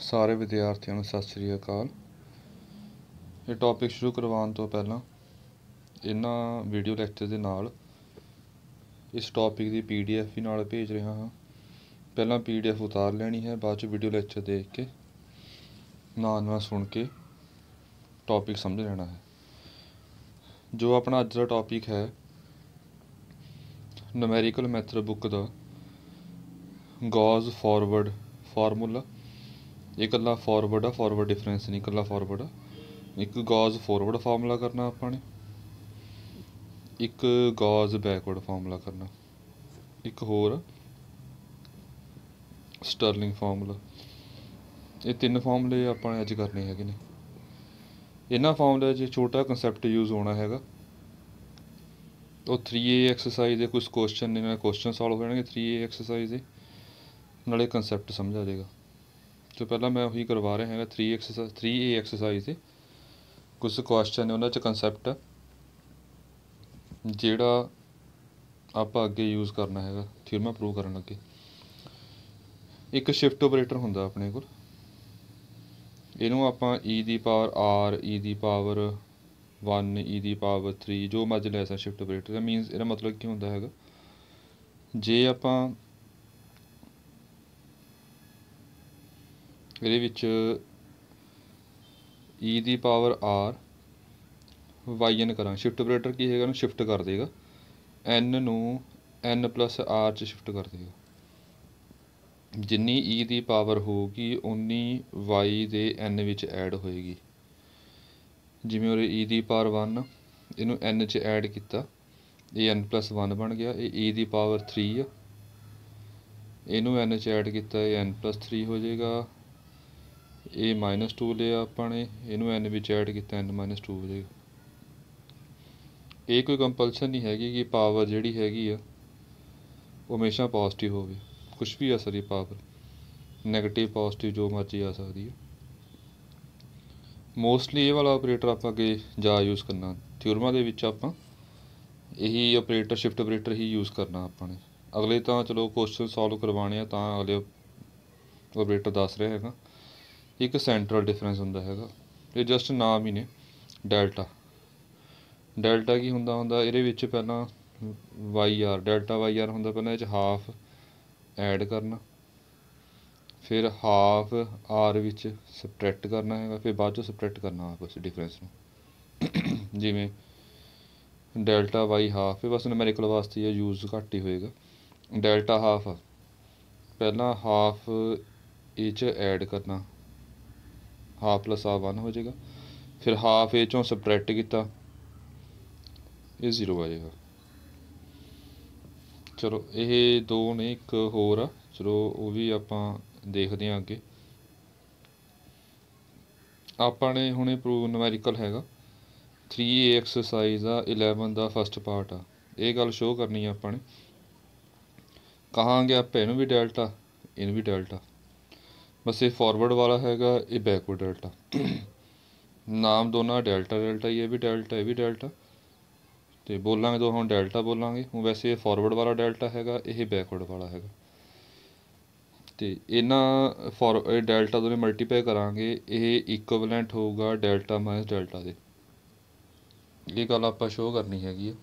ਸਾਰੇ ਵਿਦਿਆਰਥੀਆਂ ਨੂੰ ਸਤਿ ਸ੍ਰੀ ਅਕਾਲ ਇਹ ਟੌਪਿਕ ਸ਼ੁਰੂ ਕਰਵਾਉਣ ਤੋਂ ਪਹਿਲਾਂ ਇਹਨਾਂ ਵੀਡੀਓ ਲੈਕਚਰ ਦੇ ਨਾਲ ਇਸ ਟੌਪਿਕ ਦੀ ਪੀਡੀਐਫ ਵੀ ਨਾਲ ਭੇਜ ਰਿਹਾ ਹਾਂ ਪਹਿਲਾਂ ਪੀਡੀਐਫ ਉਤਾਰ ਲੈਣੀ ਹੈ ਬਾਅਦ ਚ ਵੀਡੀਓ ਲੈਕਚਰ ਦੇਖ ਕੇ ਨਾਲ ਨਾਲ ਸੁਣ ਕੇ ਟੌਪਿਕ ਸਮਝ ਲੈਣਾ ਹੈ ਜੋ ਆਪਣਾ ਅੱਜ ਦਾ ਟੌਪਿਕ ਹੈ ਨੂਮੈਰੀਕਲ ਮੈਥਡ ਬੁੱਕ ਦਾ ਗੌਜ਼ ਫਾਰਵਰਡ ਫਾਰਮੂਲਾ ਇਹ ਇਕੱਲਾ ਫਾਰਵਰਡ ਆ ਫਾਰਵਰਡ ਡਿਫਰੈਂਸ ਨਹੀਂ ਇਕੱਲਾ ਫਾਰਵਰਡ ਆ ਇੱਕ ਗੌਜ਼ ਫਾਰਵਰਡ ਫਾਰਮੂਲਾ ਕਰਨਾ ਆਪਾਂ ਨੇ ਇੱਕ ਗੌਜ਼ ਬੈਕਵਰਡ ਫਾਰਮੂਲਾ ਕਰਨਾ ਇੱਕ ਹੋਰ ਸਟਰਲਿੰਗ ਫਾਰਮੂਲਾ ਇਹ ਤਿੰਨ ਫਾਰਮੂਲੇ ਆਪਾਂ ਨੇ ਅੱਜ ਕਰਨੇ ਹੈਗੇ ਨੇ ਇਹਨਾਂ ਫਾਰਮੂਲੇ 'ਚ ਛੋਟਾ ਕਨਸੈਪਟ ਯੂਜ਼ ਹੋਣਾ ਹੈਗਾ ਉਹ 3A ਐਕਸਰਸਾਈਜ਼ ਦੇ ਕੁਝ ਕੁਐਸਚਨ ਨੇ ਨਾਲ ਕੁਐਸਚਨ ਸੋਲਵ ਹੋਣਗੇ 3A ਐਕਸਰਸਾਈਜ਼ ਦੇ ਨਾਲੇ ਕਨਸੈਪਟ ਸਮਝ ਆ ਜਾਏਗਾ ਤੋਂ ਪਹਿਲਾਂ ਮੈਂ ਉਹੀ ਕਰਵਾ ਰਿਹਾ ਹੈਗਾ 3 ਐਕਸਰਸਾਈਜ਼ 3A ਐਕਸਰਸਾਈਜ਼ ਦੇ ਕੁਝ ਕੁਐਸਚਨ ਨੇ ਉਹਨਾਂ 'ਚ ਕਨਸੈਪਟ ਜਿਹੜਾ ਆਪਾਂ ਅੱਗੇ ਯੂਜ਼ ਕਰਨਾ ਹੈਗਾ ਥਿਊਰਮ ਪ੍ਰੂਵ ਕਰਨ ਲੱਗੇ ਇੱਕ ਸ਼ਿਫਟ ਆਪਰੇਟਰ ਹੁੰਦਾ ਆਪਣੇ ਕੋਲ ਇਹਨੂੰ ਆਪਾਂ e ਦੀ ਪਾਵਰ r e ਦੀ ਪਾਵਰ 1 e ਦੀ ਪਾਵਰ 3 ਜੋ ਮਰਜ਼ੀ ਲੈ ਸਕਦਾ ਸ਼ਿਫਟ ਆਪਰੇਟਰ ਦਾ ਮੀਨਸ ਇਹਦਾ ਮਤਲਬ ਕੀ ਹੁੰਦਾ ਹੈਗਾ ਜੇ ਆਪਾਂ ਇਹਦੇ ਵਿੱਚ e ਦੀ ਪਾਵਰ r yn ਕਰਾਂ ਸ਼ਿਫਟ ਆਪਰੇਟਰ ਕੀ ਹੈਗਾ ਨਾ ਸ਼ਿਫਟ ਕਰ ਦੇਗਾ n ਨੂੰ n r ਚ ਸ਼ਿਫਟ ਕਰ ਦੇਗਾ ਜਿੰਨੀ e ਦੀ ਪਾਵਰ ਹੋਊਗੀ ਉਨੀ y ਦੇ n ਵਿੱਚ ਐਡ ਹੋਏਗੀ ਜਿਵੇਂ ਉਹ e ਦੀ ਪਾਵਰ 1 ਇਹਨੂੰ n ਚ ਐਡ ਕੀਤਾ ਇਹ n 1 ਬਣ ਗਿਆ ਇਹ e ਦੀ ਪਾਵਰ 3 ਇਹਨੂੰ n ਚ ਐਡ ਕੀਤਾ ਇਹ n 3 ਹੋ ਜਾਏਗਾ ਇਹ -2 ਲਿਆ ਆਪਾਂ ਨੇ ਇਹਨੂੰ n ਵਿੱਚ ਐਡ ਕੀਤਾ n -2 ਹੋ ਜਾਏਗਾ ਇਹ ਕੋਈ ਕੰਪਲਸ਼ਨ ਨਹੀਂ ਹੈਗੀ ਕਿ ਪਾਵਰ ਜਿਹੜੀ ਹੈਗੀ ਆ ਉਹ ਹਮੇਸ਼ਾ ਪੋਜ਼ਿਟਿਵ ਹੋਵੇ ਕੁਝ ਵੀ ਆ ਸਕਦੀ ਪਾਵਰ 네ਗੇਟਿਵ ਪੋਜ਼ਿਟਿਵ ਜੋ ਮਰਜ਼ੀ ਆ ਸਕਦੀ ਹੈ ਮੋਸਟਲੀ ਇਹ ਵਾਲਾ ਆਪਰੇਟਰ ਆਪਾਂ ਅੱਗੇ ਜਾ ਯੂਜ਼ ਕਰਨਾ ਥਿਉਰਮਾ ਦੇ ਵਿੱਚ ਆਪਾਂ ਇਹੀ ਆਪਰੇਟਰ ਸ਼ਿਫਟ ਆਪਰੇਟਰ ਹੀ ਯੂਜ਼ ਕਰਨਾ ਆਪਾਂ ਨੇ ਅਗਲੇ ਤਾਂ ਚਲੋ ਕੁਐਸਚਨ ਸੋਲਵ ਕਰਵਾਣੇ ਆ ਤਾਂ ਅਗਲੇ ਆਪਰੇਟਰ ਦੱਸ ਰਿਹਾ ਹੈਗਾ ਇੱਕ ਸੈਂਟਰਲ ਡਿਫਰੈਂਸ ਹੁੰਦਾ ਹੈਗਾ ਇਹ ਜਸਟ ਨਾਮ ਹੀ ਨੇ ਡੈਲਟਾ ਡੈਲਟਾ ਕੀ ਹੁੰਦਾ ਹੁੰਦਾ ਇਹਦੇ ਵਿੱਚ ਪਹਿਲਾਂ Y R delta Y R ਹੁੰਦਾ ਪਹਿਲਾਂ ਇਹ 'ਚ ਹਾਫ ਐਡ ਕਰਨਾ ਫਿਰ ਹਾਫ ਆਰ ਵਿੱਚ ਸਬਟ੍ਰੈਕਟ ਕਰਨਾ ਹੈਗਾ ਫਿਰ ਬਾਅਦ ਚ ਸਬਟ੍ਰੈਕਟ ਕਰਨਾ ਆਪਸ ਡਿਫਰੈਂਸ ਨੂੰ ਜਿਵੇਂ ਡੈਲਟਾ ਵਾਈ ਹਾਫ ਇਹ ਬਸ ਨਮੈਰੀਕਲ ਵਾਸਤੇ ਇਹ ਯੂਜ਼ ਘੱਟ ਹੀ ਹੋਏਗਾ ਡੈਲਟਾ ਹਾਫ ਪਹਿਲਾਂ ਹਾਫ ਇਹ ਚ ਐਡ ਕਰਨਾ ਹਾਫ ਪਲੱਸ ਆ 1 ਹੋ ਜਾਏਗਾ ਫਿਰ ਹਾਫ ਏ ਚੋਂ ਸਬਟ੍ਰੈਕਟ ਕੀਤਾ ਇਹ 0 ਆ ਜਾਏਗਾ ਚਲੋ ਇਹ ਦੋ ਨੇ ਇੱਕ ਹੋਰ ਆ ਚਲੋ ਉਹ ਵੀ ਆਪਾਂ ਦੇਖਦੇ ਹਾਂ ਅੱਗੇ ਆਪਾਂ ਨੇ ਹੁਣੇ ਪ੍ਰੂਵ ਨਿਊਮੈਰੀਕਲ ਹੈਗਾ 3 ਐਕਸਰਸਾਈਜ਼ ਆ 11 ਦਾ ਫਸਟ ਪਾਰਟ ਆ ਇਹ ਗੱਲ ਸ਼ੋ ਕਰਨੀ ਆ ਆਪਾਂ ਨੇ ਕਹਾਂਗੇ ਆਪਾਂ ਇਹਨੂੰ ਵੀ ਡੈਲਟਾ ਇਹਨੂੰ ਵੀ ਡੈਲਟਾ ਬਸ ਇਹ ਫਾਰਵਰਡ ਵਾਲਾ ਹੈਗਾ ਇਹ ਬੈਕਵਰਡ ਡੈਲਟਾ ਨਾਮ ਦੋਨਾਂ ਡੈਲਟਾ ਡੈਲਟਾ ਇਹ ਵੀ ਡੈਲਟਾ ਇਹ ਵੀ ਡੈਲਟਾ ਤੇ ਬੋਲਾਂਗੇ ਦੋ ਹੁਣ ਡੈਲਟਾ ਬੋਲਾਂਗੇ ਹੁਣ ਵੈਸੇ ਇਹ ਫਾਰਵਰਡ ਵਾਲਾ ਡੈਲਟਾ ਹੈਗਾ ਇਹ ਬੈਕਵਰਡ ਵਾਲਾ ਹੈਗਾ ਤੇ ਇਹਨਾਂ ਫਾਰ ਡੈਲਟਾ ਦੋਨੇ ਮਲਟੀਪਲਾਈ ਕਰਾਂਗੇ ਇਹ ਇਕੁਇਵਲੈਂਟ ਹੋਊਗਾ ਡੈਲਟਾ ਮਾਈਨਸ ਡੈਲਟਾ ਦੇ ਇਹ ਗੱਲ ਆਪਾਂ ਸ਼ੋਅ ਕਰਨੀ ਹੈਗੀ ਹੈ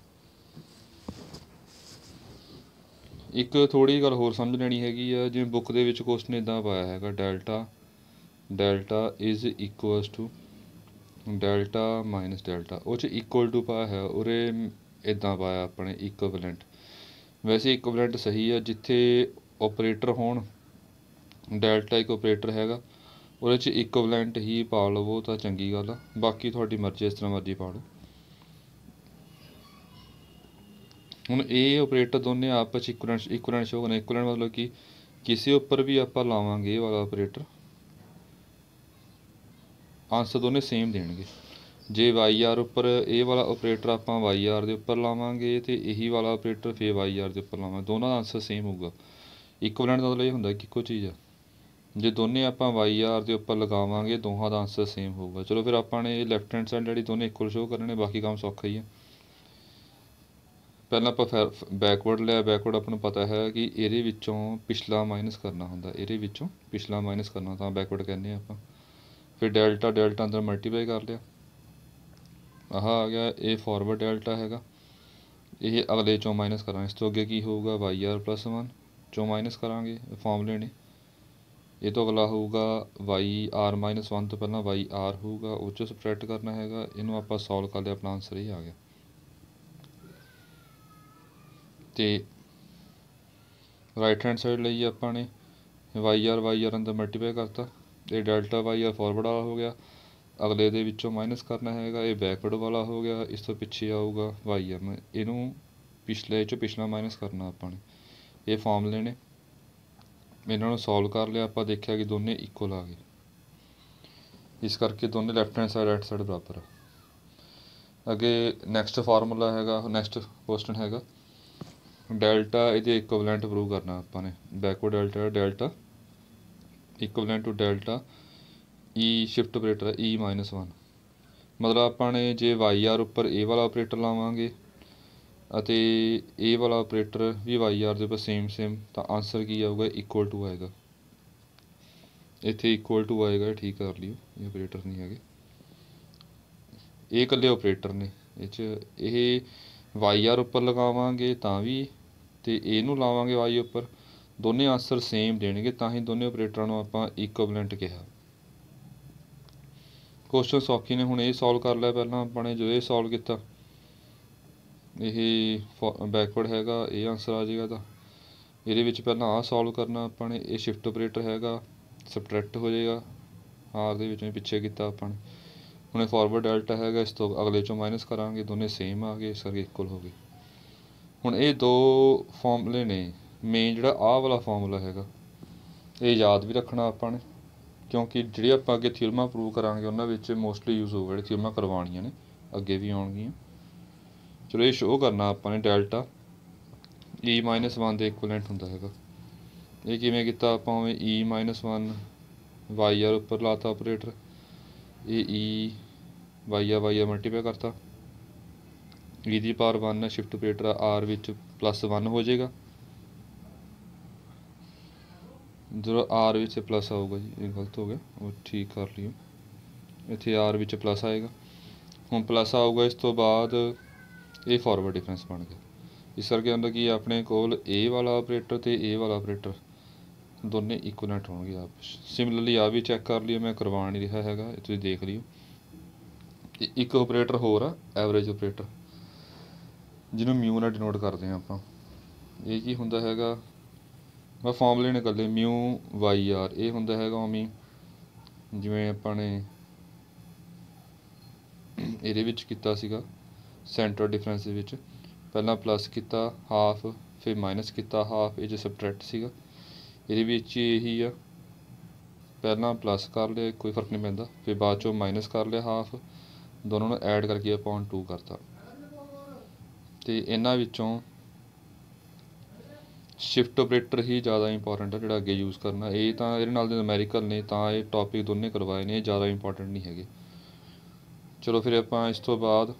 ਇੱਕ ਥੋੜੀ ਗੱਲ ਹੋਰ ਸਮਝ ਲੈਣੀ ਹੈਗੀ ਆ ਜਿਵੇਂ ਬੁੱਕ ਦੇ ਵਿੱਚ ਕੁਸ਼ਚਨ ਇਦਾਂ ਪਾਇਆ ਹੈਗਾ delta delta is equals to delta minus delta ਉਹ 'ਚ ਇਕੁਅਲ ਟੂ ਪਾਇਆ ਹੈ ਉਰੇ ਇਦਾਂ ਪਾਇਆ ਆਪਣੇ ਇਕੁਵਲੈਂਟ ਵੈਸੇ ਇਕੁਵਲੈਂਟ ਸਹੀ ਆ ਜਿੱਥੇ ਆਪਰੇਟਰ ਹੋਣ ਡੈਲਟਾ ਇੱਕ ਆਪਰੇਟਰ ਹੈਗਾ ਉਹਦੇ 'ਚ ਇਕੁਵਲੈਂਟ ਹੀ ਪਾ ਲਵੋ ਤਾਂ ਚੰਗੀ ਗੱਲ ਆ ਬਾਕੀ ਤੁਹਾਡੀ ਮਰਜ਼ੀ ਇਸ ਤਰ੍ਹਾਂ ਮਰਜ਼ੀ ਪਾ ਲਓ ਹੁਣ ਇਹ ਆਪਰੇਟਰ ਦੋਨੇ ਆਪਸ ਵਿੱਚ ਇਕੁਇਲੈਂਟ ਇਕੁਇਵਲੈਂਟ ਸ਼ੋ ਕਰਨੇ ਇਕੁਇਵਲੈਂਟ ਮਤਲਬ ਕਿ ਕਿਸੇ ਉੱਪਰ ਵੀ ਆਪਾਂ ਲਾਵਾਂਗੇ ਇਹ ਵਾਲਾ ਆਪਰੇਟਰ ਆਨਸਰ ਦੋਨੇ ਸੇਮ ਦੇਣਗੇ ਜੇ yr ਉੱਪਰ ਇਹ ਵਾਲਾ ਆਪਰੇਟਰ ਆਪਾਂ yr ਦੇ ਉੱਪਰ ਲਾਵਾਂਗੇ ਤੇ ਇਹੀ ਵਾਲਾ ਆਪਰੇਟਰ ਫੇ yr ਦੇ ਉੱਪਰ ਲਾਵਾਂਗੇ ਦੋਨਾਂ ਦਾ ਆਨਸਰ ਸੇਮ ਹੋਊਗਾ ਇਕੁਇਲੈਂਟ ਦਾ ਮਤਲਬ ਇਹ ਹੁੰਦਾ ਕਿ ਕੋਈ ਚੀਜ਼ ਆ ਜੇ ਦੋਨੇ ਆਪਾਂ yr ਦੇ ਉੱਪਰ ਲਗਾਵਾਂਗੇ ਦੋਹਾਂ ਦਾ ਆਨਸਰ ਸੇਮ ਹੋਊਗਾ ਚਲੋ ਫਿਰ ਆਪਾਂ ਨੇ ਲੈਫਟ ਹੈਂਡ ਸਾਈਡ ਜਿਹੜੀ ਦੋਨੇ ਇਕੁਅਲ ਸ਼ੋ ਕਰਨੇ ਬਾਕੀ ਕੰਮ ਸੌਖਾ ਹੀ ਆ ਪਹਿਲਾਂ ਆਪਾਂ ਫਿਰ ਬੈਕਵਰਡ ਲਿਆ ਬੈਕਵਰਡ ਆਪਾਂ ਨੂੰ ਪਤਾ ਹੈ ਕਿ ਇਹਦੇ ਵਿੱਚੋਂ ਪਿਛਲਾ ਮਾਈਨਸ ਕਰਨਾ ਹੁੰਦਾ ਇਹਦੇ ਵਿੱਚੋਂ ਪਿਛਲਾ ਮਾਈਨਸ ਕਰਨਾ ਤਾਂ ਬੈਕਵਰਡ ਕਹਿੰਦੇ ਆ ਆਪਾਂ ਫਿਰ ਡੈਲਟਾ ਡੈਲਟਾ ਅੰਦਰ ਮਲਟੀਪਲਾਈ ਕਰ ਲਿਆ ਆਹ ਆ ਗਿਆ ਇਹ ਫਾਰਵਰਡ ਡੈਲਟਾ ਹੈਗਾ ਇਹ ਅਗਲੇ ਚੋਂ ਮਾਈਨਸ ਕਰਾਂਗੇ ਇਸ ਤੋਂ ਅੱਗੇ ਕੀ ਹੋਊਗਾ yr 1 ਚੋਂ ਮਾਈਨਸ ਕਰਾਂਗੇ ਫਾਰਮੂਲੇ ਨੇ ਇਹ ਤੋਂ ਅਗਲਾ ਹੋਊਗਾ yr 1 ਤੋਂ ਪਹਿਲਾਂ yr ਹੋਊਗਾ ਉਹ ਚੋਂ ਸਬਟ੍ਰੈਕਟ ਕਰਨਾ ਹੈਗਾ ਇਹਨੂੰ ਆਪਾਂ ਸੋਲਵ ਕਰ ਲਿਆ ਆਪਣਾ ਆਨਸਰ ਹੀ ਆ ਗਿਆ ਤੇ ਰਾਈਟ ਹੈਂਡ ਸਾਈਡ ਲਈ ਆਪਾਂ ਨੇ ਵਾਈ ਆਰ ਵਾਈ ਆਰ ਅੰਦਰ ਮਲਟੀਪਲਾਈ ਕਰਤਾ ਤੇ ਡੈਲਟਾ ਵਾਈ ਆਰ ਫਾਰਵਰਡ ਵਾਲਾ ਹੋ ਗਿਆ ਅਗਲੇ ਦੇ ਵਿੱਚੋਂ ਮਾਈਨਸ ਕਰਨਾ ਹੈਗਾ ਇਹ ਬੈਕਵਰਡ ਵਾਲਾ ਹੋ ਗਿਆ ਇਸ ਤੋਂ ਪਿੱਛੇ ਆਊਗਾ ਵਾਈ ਆਰ ਇਹਨੂੰ ਪਿਛਲੇ ਚੋਂ ਪਿਛਲਾ ਮਾਈਨਸ ਕਰਨਾ ਆਪਾਂ ਨੇ ਇਹ ਫਾਰਮੂਲੇ ਨੇ ਇਹਨਾਂ ਨੂੰ ਸੋਲਵ ਕਰ ਲਿਆ ਆਪਾਂ ਦੇਖਿਆ ਕਿ ਦੋਨੇ ਇਕੁਅਲ ਆ ਗਏ ਇਸ ਕਰਕੇ ਦੋਨੇ left hand side right side ਬਰਾਬਰ ਅਗੇ ਅੱਗੇ ਨੈਕਸਟ ਫਾਰਮੂਲਾ ਹੈਗਾ ਨੈਕਸਟ ਕੁਐਸਚਨ ਹੈਗਾ ਡੈਲਟਾ ਇਹਦੇ ਇਕੁਇਵਲੈਂਟ ਪ੍ਰੂਵ ਕਰਨਾ ਆਪਾਂ ਨੇ backward delta delta equivalent to delta e shift operator e 1 ਮਤਲਬ ਆਪਾਂ ਨੇ ਜੇ yr ਉੱਪਰ a ਵਾਲਾ ਆਪਰੇਟਰ ਲਾਵਾਂਗੇ ਅਤੇ a ਵਾਲਾ ਆਪਰੇਟਰ ਵੀ yr ਦੇ ਉੱਪਰ ਸੇਮ ਸੇਮ ਤਾਂ ਆਨਸਰ ਕੀ ਆਊਗਾ ਇਕੁਅਲ ਟੂ ਆਏਗਾ ਇੱਥੇ ਇਕੁਅਲ ਟੂ ਆਏਗਾ ਠੀਕ ਕਰ ਲਿਓ ਇਹ ਆਪਰੇਟਰ ਨਹੀਂ ਹੈਗੇ ਇਹ ਇਕੱਲੇ ਆਪਰੇਟਰ ਨੇ ਇਹ ਚ ਇਹ ਵਾਈਆਰ ਉੱਪਰ ਲਗਾਵਾਂਗੇ ਤਾਂ ਵੀ ਤੇ ਏ ਨੂੰ ਲਾਵਾਂਗੇ ਵਾਈ ਉੱਪਰ ਦੋਨੇ ਆਨਸਰ ਸੇਮ ਦੇਣਗੇ ਤਾਂ ਹੀ ਦੋਨੇ ਆਪਰੇਟਰਾਂ ਨੂੰ ਆਪਾਂ ਇਕੁਇਵਲੈਂਟ ਕਿਹਾ ਕੁਐਸਚਨ ਸੌਖੀ ਨੇ ਹੁਣ ਇਹ ਸੋਲਵ ਕਰ ਲਿਆ ਪਹਿਲਾਂ ਆਪਣੇ ਜੋ ਇਹ ਸੋਲਵ ਕੀਤਾ ਇਹ ਬੈਕਵਰਡ ਹੈਗਾ ਇਹ ਆਨਸਰ ਆ ਜਾਏਗਾ ਤਾਂ ਇਹਦੇ ਵਿੱਚ ਪਹਿਲਾਂ ਆ ਸੋਲਵ ਕਰਨਾ ਆਪਾਂ ਨੇ ਇਹ ਸ਼ਿਫਟ ਆਪਰੇਟਰ ਹੈਗਾ ਸਬਟਰੈਕਟ ਹੋ ਜਾਏਗਾ ਆਰ ਦੇ ਵਿੱਚੋਂ ਪਿੱਛੇ ਕੀਤਾ ਆਪਾਂ ਨੇ ਇਹ ਫਾਰਵਰਡ ਡੈਲਟਾ ਹੈਗਾ ਇਸ ਤੋਂ ਅਗਲੇ ਚੋਂ ਮਾਈਨਸ ਕਰਾਂਗੇ ਦੋਨੇ ਸੇਮ ਆ ਗਏ ਸਰ ਇਕੁਅਲ ਹੋ ਗਏ ਹੁਣ ਇਹ ਦੋ ਫਾਰਮੂਲੇ ਨੇ ਮੇਨ ਜਿਹੜਾ ਆਹ ਵਾਲਾ ਫਾਰਮੂਲਾ ਹੈਗਾ ਇਹ ਯਾਦ ਵੀ ਰੱਖਣਾ ਆਪਾਂ ਨੇ ਕਿਉਂਕਿ ਜਿਹੜੇ ਆਪਾਂ ਅੱਗੇ ਥਿਊਰਮਾਂ ਪ੍ਰੂਵ ਕਰਾਂਗੇ ਉਹਨਾਂ ਵਿੱਚ ਮੋਸਟਲੀ ਯੂਜ਼ ਹੋਊਗਾ ਜਿਹੜੇ ਕਰਵਾਉਣੀਆਂ ਨੇ ਅੱਗੇ ਵੀ ਆਉਣਗੀਆਂ ਚਲੋ ਇਹ ਸ਼ੋਅ ਕਰਨਾ ਆਪਾਂ ਨੇ ਡੈਲਟਾ e 1 ਦੇ ਇਕੁਇਵਲੈਂਟ ਹੁੰਦਾ ਹੈਗਾ ਇਹ ਕਿਵੇਂ ਕੀਤਾ ਆਪਾਂ ਉਹ e 1 y ਉੱਪਰ ਲਾਤਾ ਆਪਰੇਟਰ ਇਹ e ਵਾਈਆ ਵਾਈਆ ਮਲਟੀਪਲਾਈ ਕਰਤਾ ਈ e ਦੀ ਪਾਵਰ 1 ਸ਼ਿਫਟ ਆਪਰੇਟਰ ਆਰ ਵਿੱਚ ਪਲੱਸ 1 ਹੋ ਜਾਏਗਾ ਜਦੋਂ ਆਰ ਵਿੱਚ ਪਲੱਸ ਆਊਗਾ ਜੀ ਇਹ ਗਲਤ ਹੋ ਗਿਆ ਉਹ ਠੀਕ ਕਰ ਲਿਓ ਇੱਥੇ ਆਰ ਵਿੱਚ ਪਲੱਸ ਆਏਗਾ ਹੁਣ ਪਲੱਸ ਆਊਗਾ ਇਸ ਤੋਂ ਬਾਅਦ ਇਹ ਫਾਰਵਰਡ ਡਿਫਰੈਂਸ ਬਣ ਗਿਆ ਇਸ ਕਰਕੇ ਹੁੰਦਾ ਕਿ ਆਪਣੇ ਕੋਲ a ਵਾਲਾ ਆਪਰੇਟਰ ਤੇ a ਵਾਲਾ ਆਪਰੇਟਰ ਦੋਨੇ ਇਕੁਇਵਲੈਂਟ ਹੋਣਗੇ ਆਪਸ ਸਿਮਿਲਰਲੀ ਆ ਵੀ ਚੈੱਕ ਕਰ ਲਿਓ ਮੈਂ ਕਰਵਾ ਨਹੀਂ ਰਿਹਾ ਹੈਗਾ ਤੁਸੀਂ ਦੇਖ ਲਿਓ ਤੇ ਇੱਕ ਆਪਰੇਟਰ ਹੋਰ ਆ ਐਵਰੇਜ ਆਪਰੇਟਰ ਜਿਹਨੂੰ ਮਿਊ ਨਾਲ ਡਿਨੋਟ ਕਰਦੇ ਹਾਂ ਆਪਾਂ ਇਹ ਕੀ ਹੁੰਦਾ ਹੈਗਾ ਮੈਂ ਫਾਰਮੂਲੇ ਨਿਕਲਦੇ ਮਿਊ ਵਾਈ ਆਰ ਇਹ ਹੁੰਦਾ ਹੈਗਾ ਉਵੇਂ ਜਿਵੇਂ ਆਪਾਂ ਨੇ ਇਹਦੇ ਵਿੱਚ ਕੀਤਾ ਸੀਗਾ ਸੈਂਟਰ ਡਿਫਰੈਂਸ ਦੇ ਵਿੱਚ ਪਹਿਲਾਂ ਪਲੱਸ ਕੀਤਾ ਹਾਫ ਫਿਰ ਮਾਈਨਸ ਕੀਤਾ ਹਾਫ ਇਹ ਜੋ ਸਬਟ੍ਰੈਕਟ ਸੀਗਾ ਇਹਦੇ ਵਿੱਚ ਇਹੀ ਆ ਪਹਿਲਾਂ ਪਲੱਸ ਕਰ ਲਿਆ ਕੋਈ ਫਰਕ ਨਹੀਂ ਪੈਂਦਾ ਫਿਰ ਬਾਅਦ ਚੋਂ ਮਾਈਨਸ ਕਰ ਲਿਆ ਹਾਫ ਦੋਨਾਂ ਨੂੰ ਐਡ ਕਰਕੇ ਆਪਾਂ 2 ਕਰਤਾ ਤੇ ਇਹਨਾਂ ਵਿੱਚੋਂ ਸ਼ਿਫਟ ਆਪਰੇਟਰ ਹੀ ਜ਼ਿਆਦਾ ਇੰਪੋਰਟੈਂਟ ਹੈ ਜਿਹੜਾ ਅੱਗੇ ਯੂਜ਼ ਕਰਨਾ ਇਹ ਤਾਂ ਇਹਦੇ ਨਾਲ ਦੇ ਅਮਰੀਕਨ ਨੇ ਤਾਂ ਇਹ ਟੌਪਿਕ ਦੋਨੇ ਕਰਵਾਏ ਨੇ ਜ਼ਿਆਦਾ ਇੰਪੋਰਟੈਂਟ ਨਹੀਂ ਹੈਗੇ ਚਲੋ ਫਿਰ ਆਪਾਂ ਇਸ ਤੋਂ ਬਾਅਦ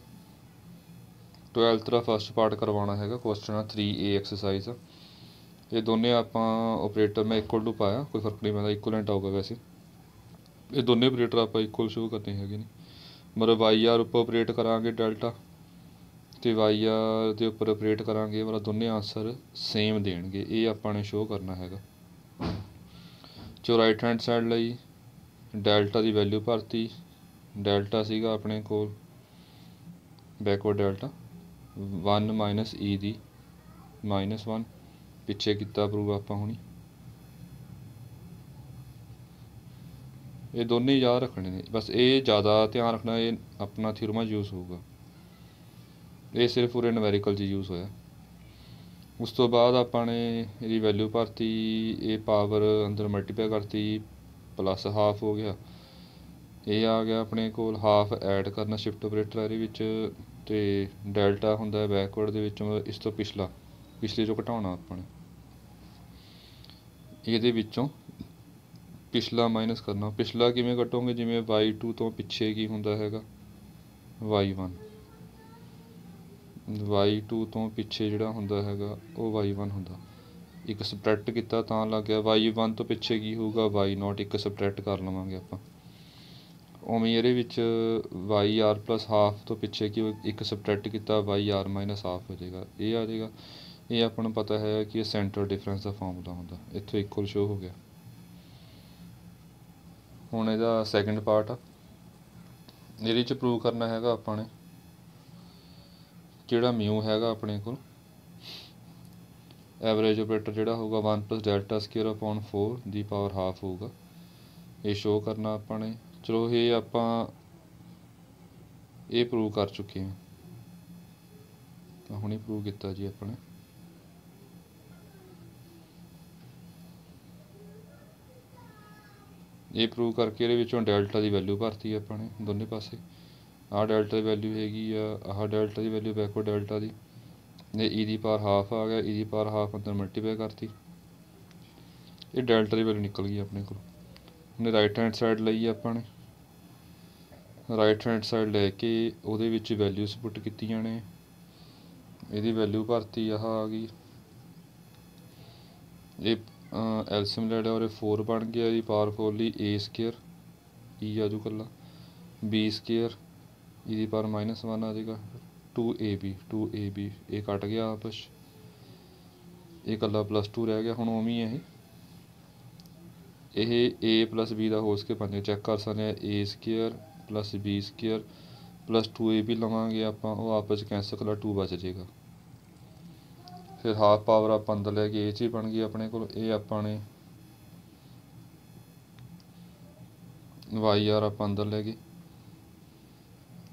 12th ਦਾ ਫਸਟ ਪਾਰਟ ਕਰਵਾਉਣਾ ਹੈਗਾ ਕੁਐਸਚਨ 3A ਐਕਸਰਸਾਈਜ਼ ਇਹ ਦੋਨੇ ਆਪਾਂ ਆਪਰੇਟਰ ਮੈਂ ਇਕੁਅਲ ਟੂ ਪਾਇਆ ਕੋਈ ਫਰਕ ਨਹੀਂ ਪੈਂਦਾ ਇਕੁਅਲੈਂਟ ਆਊਗਾ ਵੈਸੇ ਇਹ ਦੋਨੇ ਆਪਰੇਟਰ ਆਪਾਂ ਇਕੁਅਲ ਸ਼ੋ ਕਰਦੇ ਹੈਗੇ ਨੇ ਮਤਲਬ ਵਾਈ ਆਰ ਉੱਪਰ ਆਪਰੇਟ ਕਰਾਂਗੇ ਡੈਲਟਾ ਤੇ ਵਾਈ ਦੇ ਉੱਪਰ ਆਪਰੇਟ ਕਰਾਂਗੇ ਮਤਲਬ ਦੋਨੇ ਆਨਸਰ ਸੇਮ ਦੇਣਗੇ ਇਹ ਆਪਾਂ ਨੇ ਸ਼ੋਅ ਕਰਨਾ ਹੈਗਾ ਜੋ ਰਾਈਟ ਹੈਂਡ ਸਾਈਡ ਲਈ ਡੈਲਟਾ ਦੀ ਵੈਲਿਊ ਭਰਤੀ ਡੈਲਟਾ ਸੀਗਾ ਆਪਣੇ ਕੋਲ ਬੈਕਵਰਡ ਡੈਲਟਾ 1 e ਦੀ 1 ਪਿੱਛੇ ਕੀਤਾ ਪ੍ਰੂਵ ਆਪਾਂ ਹੁਣੀ ਇਹ ਦੋਨੇ ਯਾਦ ਰੱਖਣੇ ਨੇ ਬਸ ਇਹ ਜ਼ਿਆਦਾ ਧਿਆਨ ਰੱਖਣਾ ਇਹ ਆਪਣਾ ਥਿਰਮਾ ਯੂਜ਼ ਹੋਊਗਾ ਇਹ ਸਿਰਫ ਉਰੇ ਨਵੈਰੀਕਲ ਜੀ ਯੂਜ਼ ਹੋਇਆ ਉਸ ਤੋਂ ਬਾਅਦ ਆਪਾਂ ਨੇ ਇਹਦੀ ਵੈਲਿਊ ਭਰਤੀ ਇਹ ਪਾਵਰ ਅੰਦਰ ਮਲਟੀਪਲਾਈ ਕਰਤੀ ਪਲੱਸ ਹਾਫ ਹੋ ਗਿਆ ਇਹ ਆ ਗਿਆ ਆਪਣੇ ਕੋਲ ਹਾਫ ਐਡ ਕਰਨਾ ਸ਼ਿਫਟ ਆਪਰੇਟਰ ਇਹਦੇ ਵਿੱਚ ਤੇ ਡੈਲਟਾ ਹੁੰਦਾ ਹੈ ਬੈਕਵਰਡ ਦੇ ਵਿੱਚ ਇਸ ਤੋਂ ਪਿਛਲਾ ਪਿਛਲੇ ਜੋ ਘਟਾਉਣਾ ਆਪਾਂ ਨੇ ਇਹਦੇ ਵਿੱਚੋਂ ਪਿਛਲਾ ਮਾਈਨਸ ਕਰਨਾ ਪਿਛਲਾ ਕਿਵੇਂ ਕੱਟੋਗੇ ਜਿਵੇਂ y2 ਤੋਂ ਪਿੱਛੇ ਕੀ ਹੁੰਦਾ ਹੈਗਾ y1 y2 ਤੋਂ ਪਿੱਛੇ ਜਿਹੜਾ ਹੁੰਦਾ ਹੈਗਾ ਉਹ y1 ਹੁੰਦਾ ਇੱਕ ਸਬਟ੍ਰੈਕਟ ਕੀਤਾ ਤਾਂ ਲੱਗ ਗਿਆ y1 ਤੋਂ ਪਿੱਛੇ ਕੀ ਹੋਊਗਾ y0 ਇੱਕ ਸਬਟ੍ਰੈਕਟ ਕਰ ਲਵਾਂਗੇ ਆਪਾਂ ਉਵੇਂ ਇਹਦੇ ਵਿੱਚ yr 1/2 ਤੋਂ ਪਿੱਛੇ ਕੀ ਇੱਕ ਸਬਟ੍ਰੈਕਟ ਕੀਤਾ yr 1/2 ਹੋ ਜਾਏਗਾ ਇਹ ਆ ਜਾਏਗਾ ਇਹ ਆਪਾਂ ਨੂੰ ਪਤਾ ਹੈ ਕਿ ਇਹ ਸੈਂਟਰ ਡਿਫਰੈਂਸ ਦਾ ਫਾਰਮੂਲਾ ਹੁੰਦਾ ਇੱਥੇ ਇਕੁਅਲ ਸ਼ੋ ਹੋ ਗਿਆ ਹੁਣ ਇਹਦਾ ਸੈਕੰਡ ਪਾਰਟ ਆ ਇਹਦੇ ਚ ਪ੍ਰੂਵ ਕਰਨਾ ਹੈਗਾ ਆਪਾਂ ਨੇ ਜਿਹੜਾ ਮਿਊ ਹੈਗਾ ਆਪਣੇ ਕੋਲ ਐਵਰੇਜ ਆਪਰੇਟਰ ਜਿਹੜਾ ਹੋਊਗਾ 1 ਡੈਲਟਾ ਸਕੁਅਰ 4 ਦੀ ਪਾਵਰ ਹਾਫ ਹੋਊਗਾ ਇਹ ਸ਼ੋ ਕਰਨਾ ਆਪਾਂ ਨੇ ਚਲੋ ਇਹ ਆਪਾਂ ਇਹ ਪ੍ਰੂਵ ਕਰ ਚੁੱਕੇ ਹਾਂ ਤਾਂ ਹੁਣੇ ਪ੍ਰੂਵ ਕੀਤਾ ਜੀ ਆਪਾਂ ਨੇ ਇਹ ਪ੍ਰੂਵ ਕਰਕੇ ਇਹਦੇ ਵਿੱਚੋਂ ਡੈਲਟਾ ਦੀ ਵੈਲਿਊ ਭਰਤੀ ਹੈ ਆਪਾਂ ਨੇ ਦੋਨੇ ਪਾਸੇ ਆਹ ਡੈਲਟਾ ਦੀ ਵੈਲਿਊ ਹੈਗੀ ਆ ਆਹ ਡੈਲਟਾ ਦੀ ਵੈਲਿਊ ਬੈਕਵਰਡ ਡੈਲਟਾ ਦੀ ਇਹ ਈ e ਦੀ ਪਾਰ ਹਾਫ ਆ ਗਿਆ ਈ e ਦੀ ਪਾਰ ਹਾਫ ਅੰਦਰ ਮਲਟੀਪਲਾਈ ਕਰਤੀ ਇਹ ਡੈਲਟਾ ਦੀ ਵੈਲਿਊ ਨਿਕਲ ਗਈ ਆਪਣੇ ਕੋਲ ਹੁਣ ਰਾਈਟ ਹੈਂਡ ਸਾਈਡ ਲਈ ਆਪਾਂ ਨੇ ਰਾਈਟ ਹੈਂਡ ਸਾਈਡ ਲੈ ਕੇ ਉਹਦੇ ਵਿੱਚ ਵੈਲਿਊਸ ਪੁੱਟ ਕੀਤੀਆਂ ਨੇ ਇਹਦੀ ਵੈਲਿਊ ਭਰਤੀ ਆਹ ਆ ਗਈ ਇਹ ਐਲਸੀਐਮ ਲੈ ਲਿਆ ਔਰ ਇਹ 4 ਬਣ ਗਿਆ ਜੀ ਪਾਵਰ 4 ਲਈ a e ਆ ਜੂ ਕੱਲਾ b² ਸਕੁਅਰ e ਦੀ ਪਾਵਰ -1 ਆ ਜਾਏਗਾ 2ab 2ab ਇਹ ਕੱਟ ਗਿਆ ਆਪਸ ਇਹ ਕੱਲਾ +2 ਰਹਿ ਗਿਆ ਹੁਣ ਉਵੇਂ ਹੀ ਇਹ ਇਹ a b ਦਾ ਹੋ ਸਕੇ ਪੰਜ ਚੈੱਕ ਕਰ ਸਕਦੇ ਆ a² b² 2ab ਲਵਾਂਗੇ ਆਪਾਂ ਉਹ ਆਪਸ ਕੈਂਸਲ ਕਰਾ 2 ਬਚ ਜਾਏਗਾ ਫਿਰ ਹਾਫ ਪਾਵਰ ਆਪਾਂ ਅੰਦਰ ਲੈ ਕੇ ਇਹ 'ਚ ਹੀ ਬਣ ਗਈ ਆਪਣੇ ਕੋਲ ਇਹ ਆਪਾਂ ਨੇ ਵਾਈ ਆਰ ਆਪਾਂ ਅੰਦਰ ਲੈ ਗਏ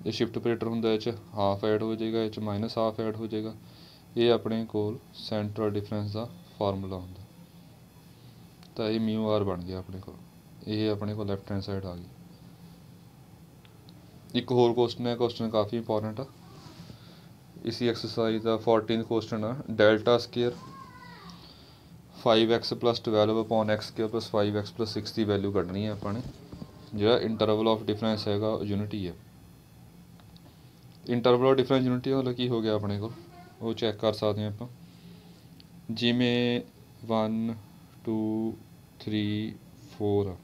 ਇਹ ਸ਼ਿਫਟ ਆਪਰੇਟਰ ਹੁੰਦਾ ਇਹ 'ਚ ਹਾਫ ਐਡ ਹੋ ਜਾਏਗਾ ਇਹ 'ਚ ਮਾਈਨਸ ਹਾਫ ਐਡ ਹੋ ਜਾਏਗਾ ਇਹ ਆਪਣੇ ਕੋਲ ਸੈਂਟਰਲ ਡਿਫਰੈਂਸ ਦਾ ਫਾਰਮੂਲਾ ਹੁੰਦਾ ਤਾਂ ਇਹ μ r ਬਣ ਗਿਆ ਆਪਣੇ ਕੋਲ ਇਹ ਆਪਣੇ ਕੋਲ ਲੈਫਟ ਹੈਂਡ ਸਾਈਡ ਆ ਗਈ ਇੱਕ ਹੋਰ ਕੁਐਸਚਨ ਹੈ ਕੁਐਸਚਨ ਕਾਫੀ ਇੰਪੋਰਟੈਂਟ ਆ ਇਸੀ ਐਕਸਰਸਾਈਜ਼ ਦਾ 14th ਕੁਐਸਚਨ ਆ delta square 5x 12 upon 5x 6 ਦੀ ਵੈਲਿਊ ਕੱਢਣੀ ਹੈ ਆਪਾਂ ਨੇ ਜਿਹੜਾ ਇੰਟਰਵਲ ਆਫ ਡਿਫਰੈਂਸ ਹੈਗਾ ਯੂਨਿਟੀ ਹੈ ਇੰਟਰਵਲ ਆਫ ਡਿਫਰੈਂਸ ਯੂਨਿਟੀ ਮਤਲਬ ਕੀ ਹੋ ਗਿਆ ਆਪਣੇ ਕੋਲ ਉਹ ਚੈੱਕ ਕਰ ਸਕਦੇ ਹਾਂ ਆਪਾਂ ਜਿਵੇਂ 1 2 3 4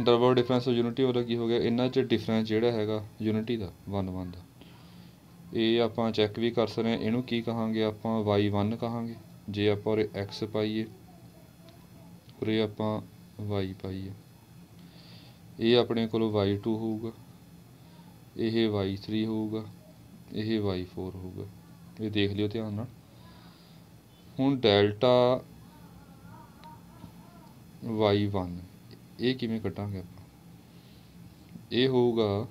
ਇੰਟਰਵਲ ਡਿਫਰੈਂਸ ਯੂਨਿਟੀ ਮਤਲਬ ਕੀ ਹੋ ਗਿਆ ਇਹਨਾਂ 'ਚ ਡਿਫਰੈਂਸ ਜਿਹੜਾ ਹੈਗਾ ਯੂਨਿਟੀ ਦਾ 1 1 ਦਾ ਇਹ ਆਪਾਂ ਚੈੱਕ ਵੀ ਕਰ ਸਕਦੇ ਹਾਂ ਇਹਨੂੰ ਕੀ ਕਹਾਂਗੇ ਆਪਾਂ y1 ਕਹਾਂਗੇ ਜੇ ਆਪਾਂ ਉਰੇ x ਪਾਈਏ ਉਰੇ ਆਪਾਂ y ਪਾਈਏ ਇਹ ਆਪਣੇ ਕੋਲ y2 ਹੋਊਗਾ ਇਹ y3 ਹੋਊਗਾ ਇਹ y4 ਹੋਊਗਾ ਇਹ ਦੇਖ ਲਿਓ ਧਿਆਨ ਨਾਲ ਹੁਣ ਡੈਲਟਾ y1 ਇਹ ਕਿਵੇਂ ਕੱਢਾਂਗੇ ਆਪਾਂ ਇਹ ਹੋਊਗਾ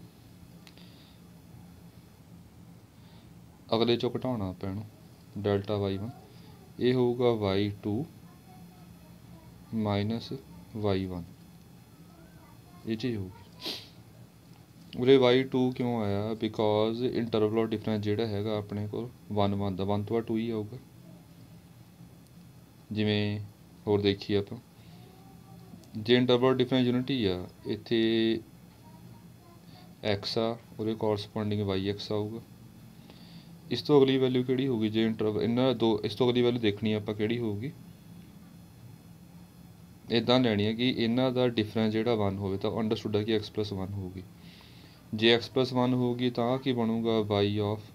ਅਗਲੇ 'ਚੋਂ ਘਟਾਉਣਾ ਆਪਾਂ ਡੈਲਟਾ ਵਾਈ ਇਹ ਹੋਊਗਾ y2 y1 ਮਾਈਨਸ ਵਾਈ ਇਹ ਚੀਜ਼ ਹੋਊਗੀ ਉਰੇ y2 ਕਿਉਂ ਆਇਆ ਬਿਕੋਜ਼ ਇੰਟਰਵਲ ਆਫ ਡਿਫਰੈਂਸ ਜਿਹੜਾ ਹੈਗਾ ਆਪਣੇ ਕੋਲ 1 1 ਦਾ 1 ਤੋਂ 2 ਹੀ ਆਊਗਾ ਜਿਵੇਂ ਹੋਰ ਦੇਖੀਏ ਆਪਾਂ ਜੇ ਇੰਟਰਵਲ ਆਫ ਡਿਫਰੈਂਸ ਯੂਨਿਟੀ ਆ ਇੱਥੇ x ਆ ਉਹਦੇ ਕੋਰਸਪੋਂਡਿੰਗ yx ਆਊਗਾ ਇਸ ਤੋਂ ਅਗਲੀ ਵੈਲਿਊ ਕਿਹੜੀ ਹੋਊਗੀ ਜੇ ਇੰਟਰਵਲ ਇਹਨਾਂ ਦੋ ਇਸ ਤੋਂ ਅਗਲੀ ਵੈਲਿਊ ਦੇਖਣੀ ਆਪਾਂ ਕਿਹੜੀ ਹੋਊਗੀ ਇਦਾਂ ਲੈਣੀ ਹੈ ਕਿ ਇਹਨਾਂ ਦਾ ਡਿਫਰੈਂਸ ਜਿਹੜਾ 1 ਹੋਵੇ ਤਾਂ ਅੰਡਰਸਟੂਡ ਹੈ ਕਿ x 1 ਹੋਊਗੀ ਜੇ x 1 ਹੋਊਗੀ ਤਾਂ ਕੀ ਬਣੂਗਾ y ਆਫ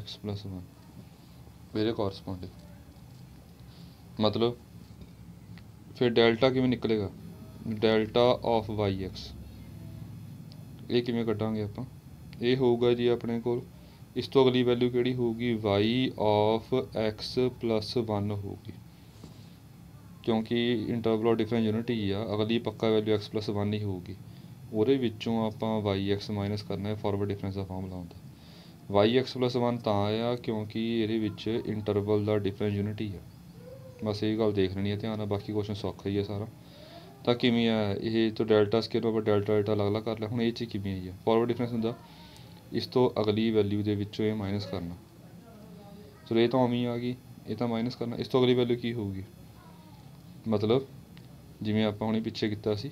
x 1 ਮੇਰੇ ਕੋਰਸਪੋਂਡਿੰਗ ਮਤਲਬ ਫਿਰ ਡੈਲਟਾ ਕਿਵੇਂ ਨਿਕਲੇਗਾ ਡੈਲਟਾ ਆਫ yx ਇਹ ਕਿਵੇਂ ਕੱਢਾਂਗੇ ਆਪਾਂ ਇਹ ਹੋਊਗਾ ਜੀ ਆਪਣੇ ਕੋਲ ਇਸ ਤੋਂ ਅਗਲੀ ਵੈਲਿਊ ਕਿਹੜੀ ਹੋਊਗੀ y ਆਫ x 1 ਹੋਊਗੀ ਕਿਉਂਕਿ ਇੰਟਰਵਲ ਆਫ ਡਿਫਰੈਂਟ ਯੂਨਿਟੀ ਆ ਅਗਲੀ ਪੱਕਾ ਵੈਲਿਊ x 1 ਹੀ ਹੋਊਗੀ ਉਹਦੇ ਵਿੱਚੋਂ ਆਪਾਂ yx ਮਾਈਨਸ ਕਰਨਾ ਹੈ ਫਾਰਵਰਡ ਡਿਫਰੈਂਸ ਦਾ ਫਾਰਮੂਲਾ ਹੁੰਦਾ yx ਪਲੱਸ 1 ਤਾਂ ਆਇਆ ਕਿਉਂਕਿ ਇਹਦੇ ਵਿੱਚ ਇੰਟਰਵਲ ਦਾ ਡਿਫਰੈਂਟ ਯੂਨਿਟੀ ਆ ਬਸ ਇਹ ਗੱਲ ਦੇਖ ਲੈਣੀ ਹੈ ਧਿਆਨ ਨਾਲ ਬਾਕੀ ਕੁਐਸਚਨ ਸੌਖਾ ਹੀ ਹੈ ਸਾਰਾ ਤਾਂ ਕਿਵੇਂ ਆ ਇਹ ਤੋਂ ਡੈਲਟਾ ਸਕੇਅਰ ਆਪਾਂ ਡੈਲਟਾ ਡੈਲਟਾ ਅਲੱਗ-ਅਲੱਗ ਕਰ ਲਿਆ ਹੁਣ ਇਹ ਚ ਕਿਵੇਂ ਆਈ ਆ ਫਾਰਵਰਡ ਡਿਫਰੈਂਸ ਹੁੰਦਾ ਇਸ ਤੋਂ ਅਗਲੀ ਵੈਲਿਊ ਦੇ ਵਿੱਚੋਂ ਇਹ ਮਾਈਨਸ ਕਰਨਾ ਚਲੋ ਇਹ ਤਾਂ ਉਵੇਂ ਹੀ ਆ ਗਈ ਇਹ ਤਾਂ ਮਾਈਨਸ ਕਰਨਾ ਇਸ ਤੋਂ ਅਗਲੀ ਵੈਲਿਊ ਕੀ ਹੋਊਗੀ ਮਤਲਬ ਜਿਵੇਂ ਆਪਾਂ ਹੁਣੇ ਪਿੱਛੇ ਕੀਤਾ ਸੀ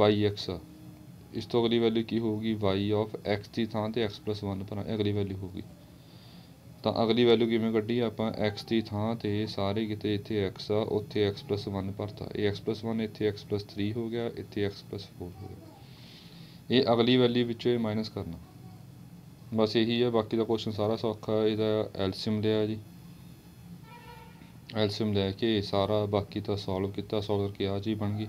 y x ਇਸ ਤੋਂ ਅਗਲੀ ਵੈਲਿਊ ਕੀ ਹੋਊਗੀ y ਆਫ x ਦੀ ਥਾਂ ਤੇ x 1 ਪਰ ਅਗਲੀ ਵੈਲਿਊ ਹੋਊਗੀ ਤਾਂ ਅਗਲੀ ਵੈਲਿਊ ਕਿਵੇਂ ਕੱਢੀ ਆਪਾਂ x ਦੀ ਥਾਂ ਤੇ ਸਾਰੇ ਕਿਤੇ ਇੱਥੇ x ਆ ਉੱਥੇ x 1 ਭਰਤਾ ਇਹ x 1 ਇੱਥੇ x 3 ਹੋ ਗਿਆ ਇੱਥੇ x 4 ਹੋ ਗਿਆ ਇਹ ਅਗਲੀ ਵੈਲਿਊ ਵਿੱਚੋਂ ਇਹ ਮਾਈਨਸ ਕਰਨਾ ਬਸ ਇਹੀ ਹੈ ਬਾਕੀ ਦਾ ਕੁਐਸਚਨ ਸਾਰਾ ਸੌਖਾ ਇਹਦਾ ਐਲਸੀਅਮ ਲਿਆ ਜੀ ਐਲਸੀਅਮ ਲੈ ਕੇ ਸਾਰਾ ਬਾਕੀ ਤਾਂ ਸੋਲਵ ਕੀਤਾ ਸੋਲਵ ਕਰਕੇ ਆ ਜੀ ਬਣ ਗਈ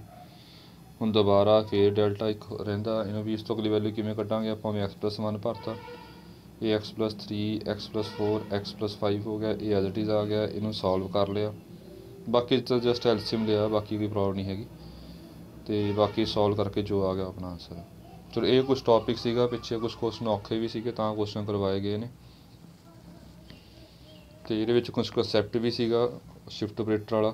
ਹੁਣ ਦੁਬਾਰਾ ਫੇਰ ਡੈਲਟਾ ਇੱਕ ਰਹਿੰਦਾ ਇਹਨੂੰ ਵੀ ਇਸ ਤੋਂ ਅਗਲੀ ਵੈਲਿਊ ਕਿਵੇਂ ਕੱਢਾਂਗੇ ਆਪਾਂ ਵੀ x 1 ਭਰਤਾ ਇਹ x 3 x 4 x 5 ਹੋ ਗਿਆ ਇਹ ਐਜ਼ ਇਟ ਇਜ਼ ਆ ਗਿਆ ਇਹਨੂੰ ਸੋਲਵ ਕਰ ਲਿਆ ਬਾਕੀ ਤਾਂ ਜਸਟ ਐਲਸੀਅਮ ਲਿਆ ਬਾਕੀ ਕੋਈ ਪ੍ਰੋਬਲਮ ਨਹੀਂ ਹੈਗੀ ਤੇ ਬਾਕੀ ਸੋਲਵ ਕਰਕੇ ਜੋ ਆ ਗਿਆ ਆਪਣਾ ਆਨਸਰ ਚਲੋ ਇਹ ਕੁਝ ਟੌਪਿਕ ਸੀਗਾ ਪਿੱਛੇ ਕੁਝ ਕੁਸ਼ਨ ਔਖੇ ਵੀ ਸੀਗੇ ਤਾਂ ਕੁਐਸਚਨ ਕਰਵਾਏ ਗਏ ਨੇ ਤੇ ਇਹਦੇ ਵਿੱਚ ਕੁਝ ਕਨਸੈਪਟ ਵੀ ਸੀਗਾ ਸ਼ਿਫਟ ਆਪਰੇਟਰ ਵਾਲਾ